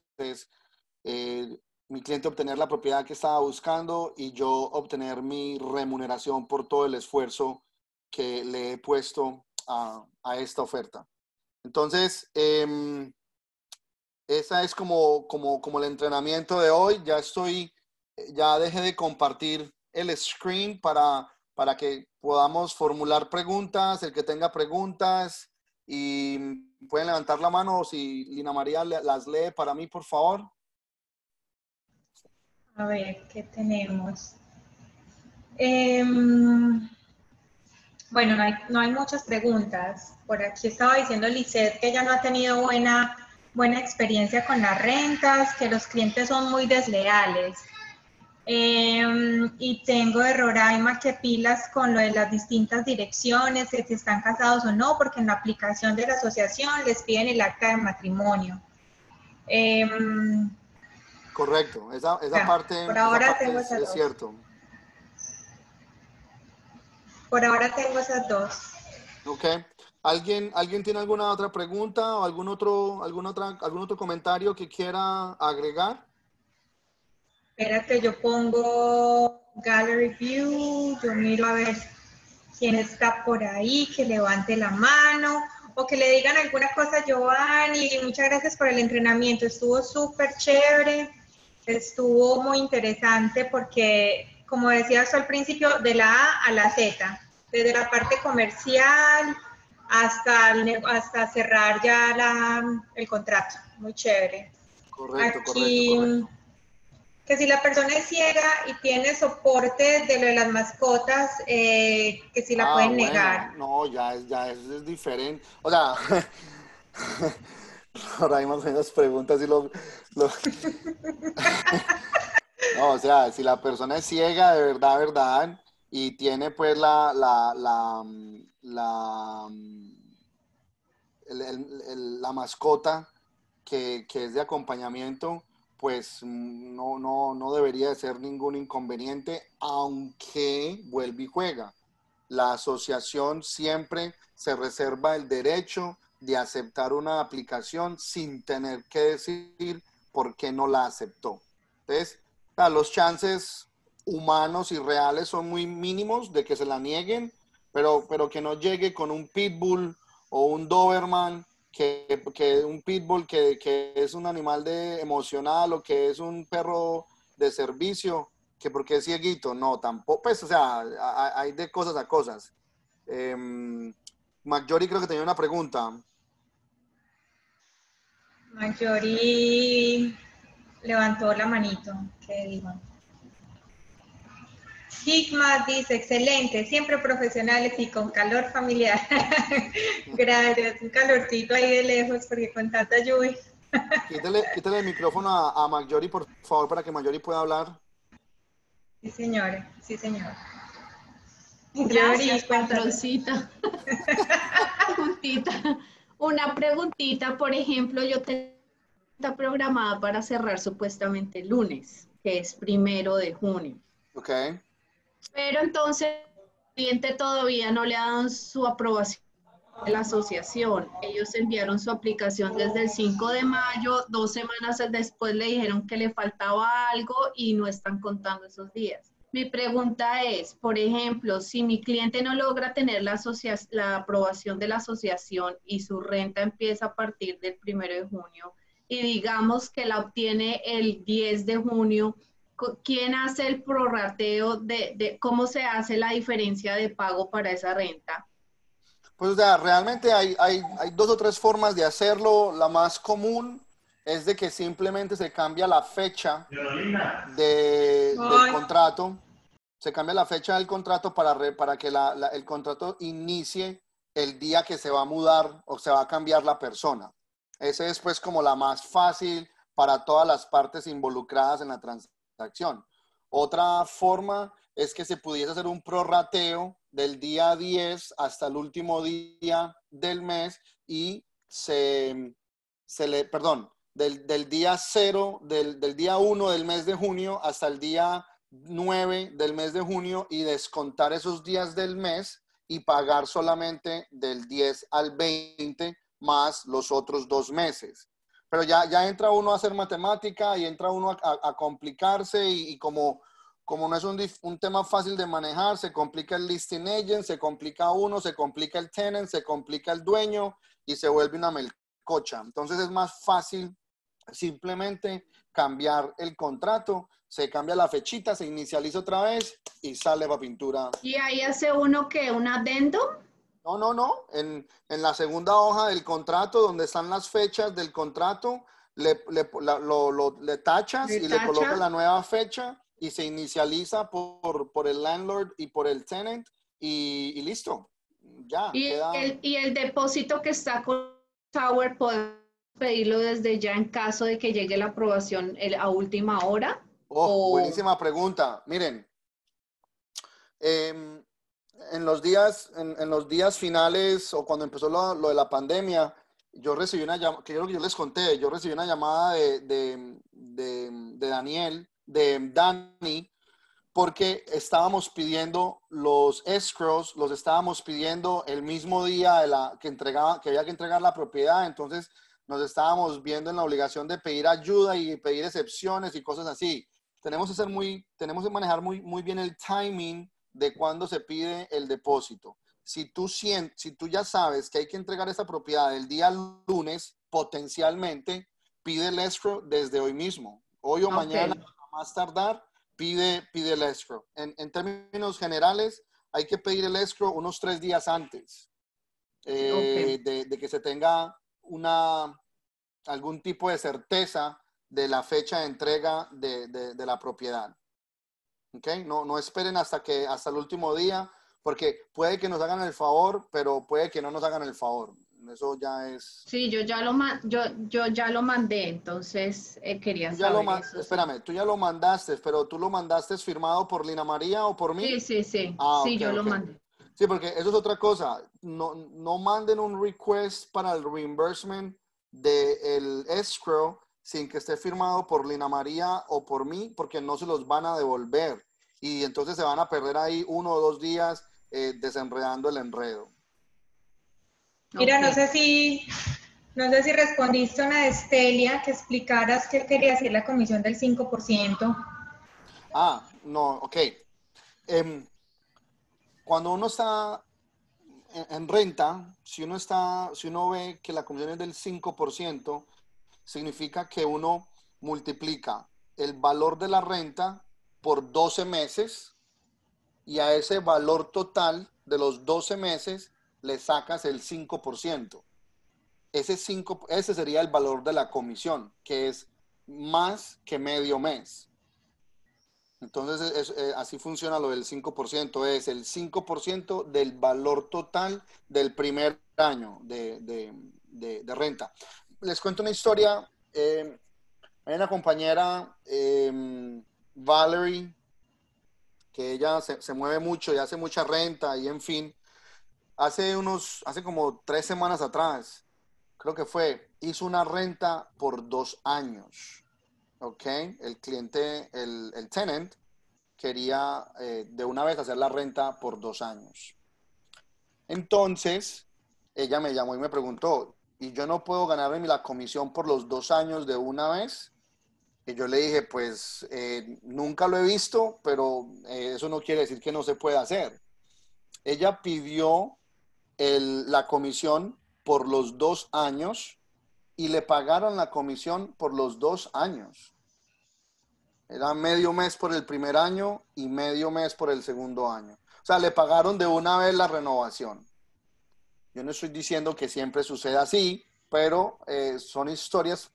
eh, mi cliente obtener la propiedad que estaba buscando y yo obtener mi remuneración por todo el esfuerzo que le he puesto a esta oferta. Entonces, em, esa es como, como, el entrenamiento de hoy. Ya estoy, ya dejé de compartir el screen para, que podamos formular preguntas, el que tenga preguntas y pueden levantar la mano si Lina María las lee para mí, por favor. A ver, ¿qué tenemos? Em, bueno, no hay, no hay muchas preguntas. Por aquí estaba diciendo Lisset que ella no ha tenido buena, buena experiencia con las rentas, que los clientes son muy desleales. Em, y tengo de más que pilas con lo de las distintas direcciones, si están casados o no, porque en la aplicación de la asociación les piden el acta de matrimonio. Em, Correcto, esa, esa parte, es, es cierto. Por ahora tengo esas dos. Ok. ¿Alguien, ¿Alguien tiene alguna otra pregunta o algún otro, algún, algún otro comentario que quiera agregar? Espérate, yo pongo Gallery View, yo miro a ver quién está por ahí, que levante la mano o que le digan alguna cosa, Giovanni, muchas gracias por el entrenamiento, estuvo súper chévere, estuvo muy interesante porque como decías al principio, de la A a la Z, desde la parte comercial hasta, hasta cerrar ya la, el contrato. Muy chévere. Correcto, correcto, Que si la persona es ciega y tiene soporte de lo de las mascotas, eh, que si la ah, pueden negar. No, ya es, ya es, diferente. O sea, *laughs* ahora hay más o menos preguntas y lo... *laughs* No, o sea, si la persona es ciega, de verdad, verdad, y tiene pues la, la, la, mm, mm, mascota que, es de acompañamiento, pues no, no, no debería de ser ningún inconveniente, aunque vuelve y juega. La asociación siempre se reserva el derecho de aceptar una aplicación sin tener que decir por qué no la aceptó. Entonces, los chances humanos y reales son muy mínimos de que se la nieguen, pero, pero que no llegue con un pitbull o un doberman, que, un pitbull que, es un animal de emocional o que es un perro de servicio, que porque es cieguito, no, tampoco, pues, o sea, hay de cosas a cosas. Eh, creo que tenía una pregunta. Majority levantó la manito. ¿Qué digo Sigma dice, excelente, siempre profesionales y con calor familiar. *laughs* Gracias, un calorcito ahí de lejos porque con tanta lluvia. *laughs* quítale, el micrófono a, Mayori, por favor, para que Mayori pueda hablar. Sí, señores, sí, señor. Gracias, patroncita. *laughs* Una preguntita, por ejemplo, yo tengo está programada para cerrar supuestamente el lunes, que es primero de junio. Ok. Pero entonces el cliente todavía no le ha dado su aprobación de la asociación. Ellos enviaron su aplicación desde el 5 de mayo, dos semanas después le dijeron que le faltaba algo y no están contando esos días. Mi pregunta es, por ejemplo, si mi cliente no logra tener la, la aprobación de la asociación y su renta empieza a partir del primero de junio, y digamos que la obtiene el 10 de junio, ¿quién hace el prorrateo de, cómo se hace la diferencia de pago para esa renta? Pues o realmente hay, hay, dos o tres formas de hacerlo. La más común es de que simplemente se cambia la fecha de, del contrato. Se cambia la fecha del contrato para, para que el contrato inicie el día que se va a mudar o se va a cambiar la persona. Esa es pues como la más fácil para todas las partes involucradas en la transacción. Otra forma es que se pudiese hacer un prorrateo del día 10 hasta el último día del mes y se, se le, perdón, del, día 0, del, del día 1 del mes de junio hasta el día 9 del mes de junio y descontar esos días del mes y pagar solamente del 10 al 20 más los otros dos meses. Pero ya, ya entra uno a hacer matemática y entra uno a, complicarse y, como, como no es un, un, tema fácil de manejar, se complica el listing agent, se complica uno, se complica el tenant, se complica el dueño y se vuelve una melcocha. Entonces es más fácil simplemente cambiar el contrato, se cambia la fechita, se inicializa otra vez y sale para pintura. ¿Y ahí hace uno que un adendo? No, no, no. En, la segunda hoja del contrato, donde están las fechas del contrato, le, le, tachas y le colocas la nueva fecha y se inicializa por, el landlord y por el tenant y, listo. Ya. Y, el, depósito que está con Tower, ¿podemos pedirlo desde ya en caso de que llegue la aprobación a última hora? Oh, Buenísima pregunta. Miren. Em, en los días, en, los días finales o cuando empezó lo, lo de la pandemia, yo recibí una llamada, que yo que yo les conté, yo recibí una llamada de, de, de, Daniel, de Dani, porque estábamos pidiendo los escrows, los estábamos pidiendo el mismo día de la, que, entregaba, que había que entregar la propiedad, entonces nos estábamos viendo en la obligación de pedir ayuda y pedir excepciones y cosas así. Tenemos que ser muy, tenemos que manejar muy, muy bien el timing de cuándo se pide el depósito. Si tú, si tú ya sabes que hay que entregar esa propiedad el día lunes, potencialmente, pide el escrow desde hoy mismo. Hoy o mañana, a más tardar, pide, pide el escrow. En, términos generales, hay que pedir el escrow unos tres días antes eh, de, que se tenga una, algún tipo de certeza de la fecha de entrega de, la propiedad. Okay? No, esperen hasta, que, hasta el último día, porque puede que nos hagan el favor, pero puede que no nos hagan el favor. Eso ya es... Sí, yo ya lo, yo, yo ya lo mandé, entonces eh, quería ya lo eso, Espérame, tú ya lo mandaste, pero tú lo mandaste firmado por Lina María o por mí. Sí, sí, sí. Ah, sí, yo lo mandé. Sí, porque eso es otra cosa. No, manden un request para el reimbursement del escrow sin que esté firmado por Lina María o por mí, porque no se los van a devolver. Y entonces se van a perder ahí uno o dos días eh, desenredando el enredo. Mira, no sé si no sé si respondiste a una de Estelia que explicaras qué quería decir la comisión del 5%. Ah, no, ok. Em, cuando uno está en, renta, si uno, está, si uno ve que la comisión es del 5%, significa que uno multiplica el valor de la renta por 12 meses y a ese valor total de los 12 meses le sacas el 5%. Ese, 5, ese sería el valor de la comisión, que es más que medio mes. Entonces, eh, así funciona lo del 5%, es el 5% del valor total del primer año de, de, de, renta les cuento una historia. Em, hay una compañera, em, Valerie, que ella se, mueve mucho y hace mucha renta y en fin. Hace unos, hace como tres semanas atrás, creo que fue, hizo una renta por dos años. ¿Ok? El cliente, el, tenant, quería eh, de una vez hacer la renta por dos años. Entonces, ella me llamó y me preguntó, y yo no puedo ganarme la comisión por los dos años de una vez. Y yo le dije, pues eh, nunca lo he visto, pero eh, eso no quiere decir que no se pueda hacer. Ella pidió la comisión por los dos años y le pagaron la comisión por los dos años. Era medio mes por el primer año y medio mes por el segundo año. O sea, le pagaron de una vez la renovación. Yo no estoy diciendo que siempre suceda así, pero eh, son historias,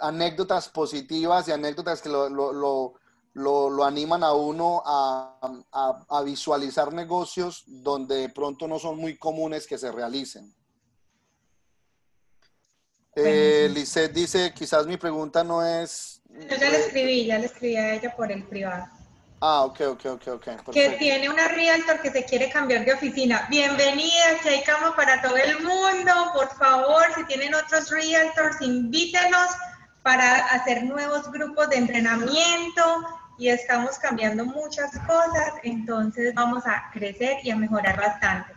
anécdotas positivas y anécdotas que lo, animan a uno a, visualizar negocios donde de pronto no son muy comunes que se realicen. Eh, dice, quizás mi pregunta no es... Yo ya le escribí, ya le escribí a ella por el privado. Ah, ok, ok, ok, ok. Que tiene una realtor que se quiere cambiar de oficina. Bienvenida, que hay cama para todo el mundo. Por favor, si tienen otros realtors, invítenos para hacer nuevos grupos de entrenamiento y estamos cambiando muchas cosas, entonces vamos a crecer y a mejorar bastante.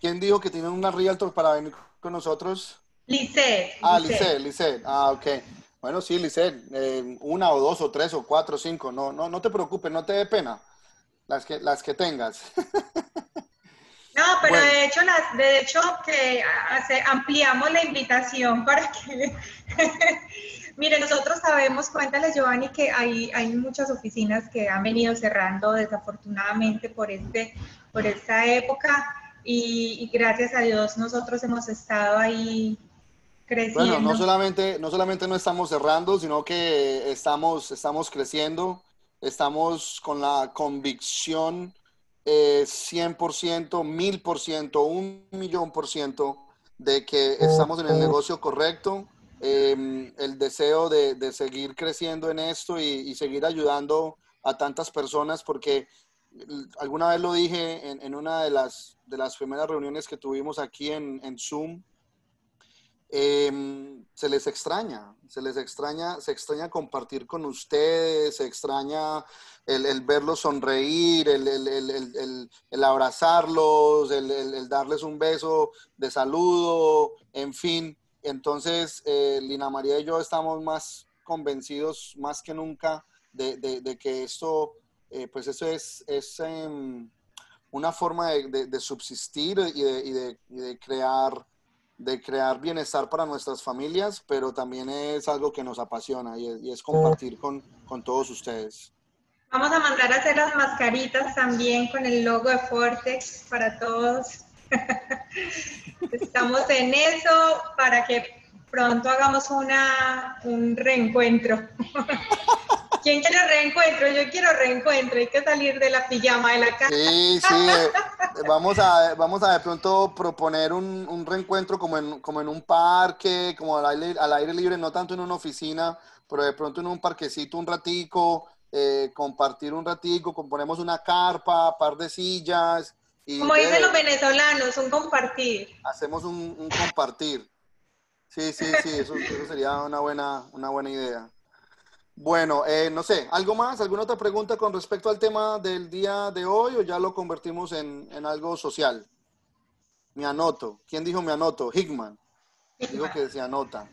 ¿Quién dijo que tiene una realtor para venir con nosotros? Lice. Ah, Lice, Lice. Ah, ok. Bueno, sí, Lisset, eh, una o dos o tres o cuatro o cinco, no, no, no te preocupes, no te dé pena, las que, las que tengas. *laughs* No, pero de hecho, las, de hecho que hace, ampliamos la invitación para que... *laughs* Mire, nosotros sabemos, cuéntale Giovanni, que hay, hay muchas oficinas que han venido cerrando desafortunadamente por, este, por esta época y, y gracias a Dios nosotros hemos estado ahí bueno, no solamente, no solamente no estamos cerrando, sino que estamos, estamos creciendo, estamos con la convicción eh, 100%, 1000%, un millón por ciento de que estamos en el negocio correcto, em, el deseo de, seguir creciendo en esto y, seguir ayudando a tantas personas, porque alguna vez lo dije en, una de las, de las primeras reuniones que tuvimos aquí en, en Zoom, Em, se les extraña, se les extraña, se extraña compartir con ustedes, se extraña el, verlos sonreír, el, abrazarlos, el, darles un beso de saludo, en fin. Entonces, eh, Lina María y yo estamos más convencidos, más que nunca, de, que esto, eh, pues eso es, es em, una forma de, subsistir y, y de crear de crear bienestar para nuestras familias, pero también es algo que nos apasiona y es, compartir con, con, todos ustedes. Vamos a mandar a hacer las mascaritas también con el logo de Fortex para todos. *laughs* Estamos en eso para que pronto hagamos una, un reencuentro. *laughs* ¿Quién quiere reencuentro? Yo quiero reencuentro. Hay que salir de la pijama de la casa. Sí, sí. Eh, eh, vamos, a, vamos a de pronto proponer un, reencuentro como en, como en un parque, como al aire, al aire, libre, no tanto en una oficina, pero de pronto en un parquecito un ratico, eh, compartir un ratico, componemos una carpa, par de sillas. Y, como dicen los venezolanos, un compartir. Hacemos un, compartir. Sí, sí, sí, eso, eso sería una buena, una buena idea. Bueno, eh, no sé, ¿algo más? ¿Alguna otra pregunta con respecto al tema del día de hoy o ya lo convertimos en, en algo social? Me anoto. ¿Quién dijo me anoto? Hickman. Digo que se anota.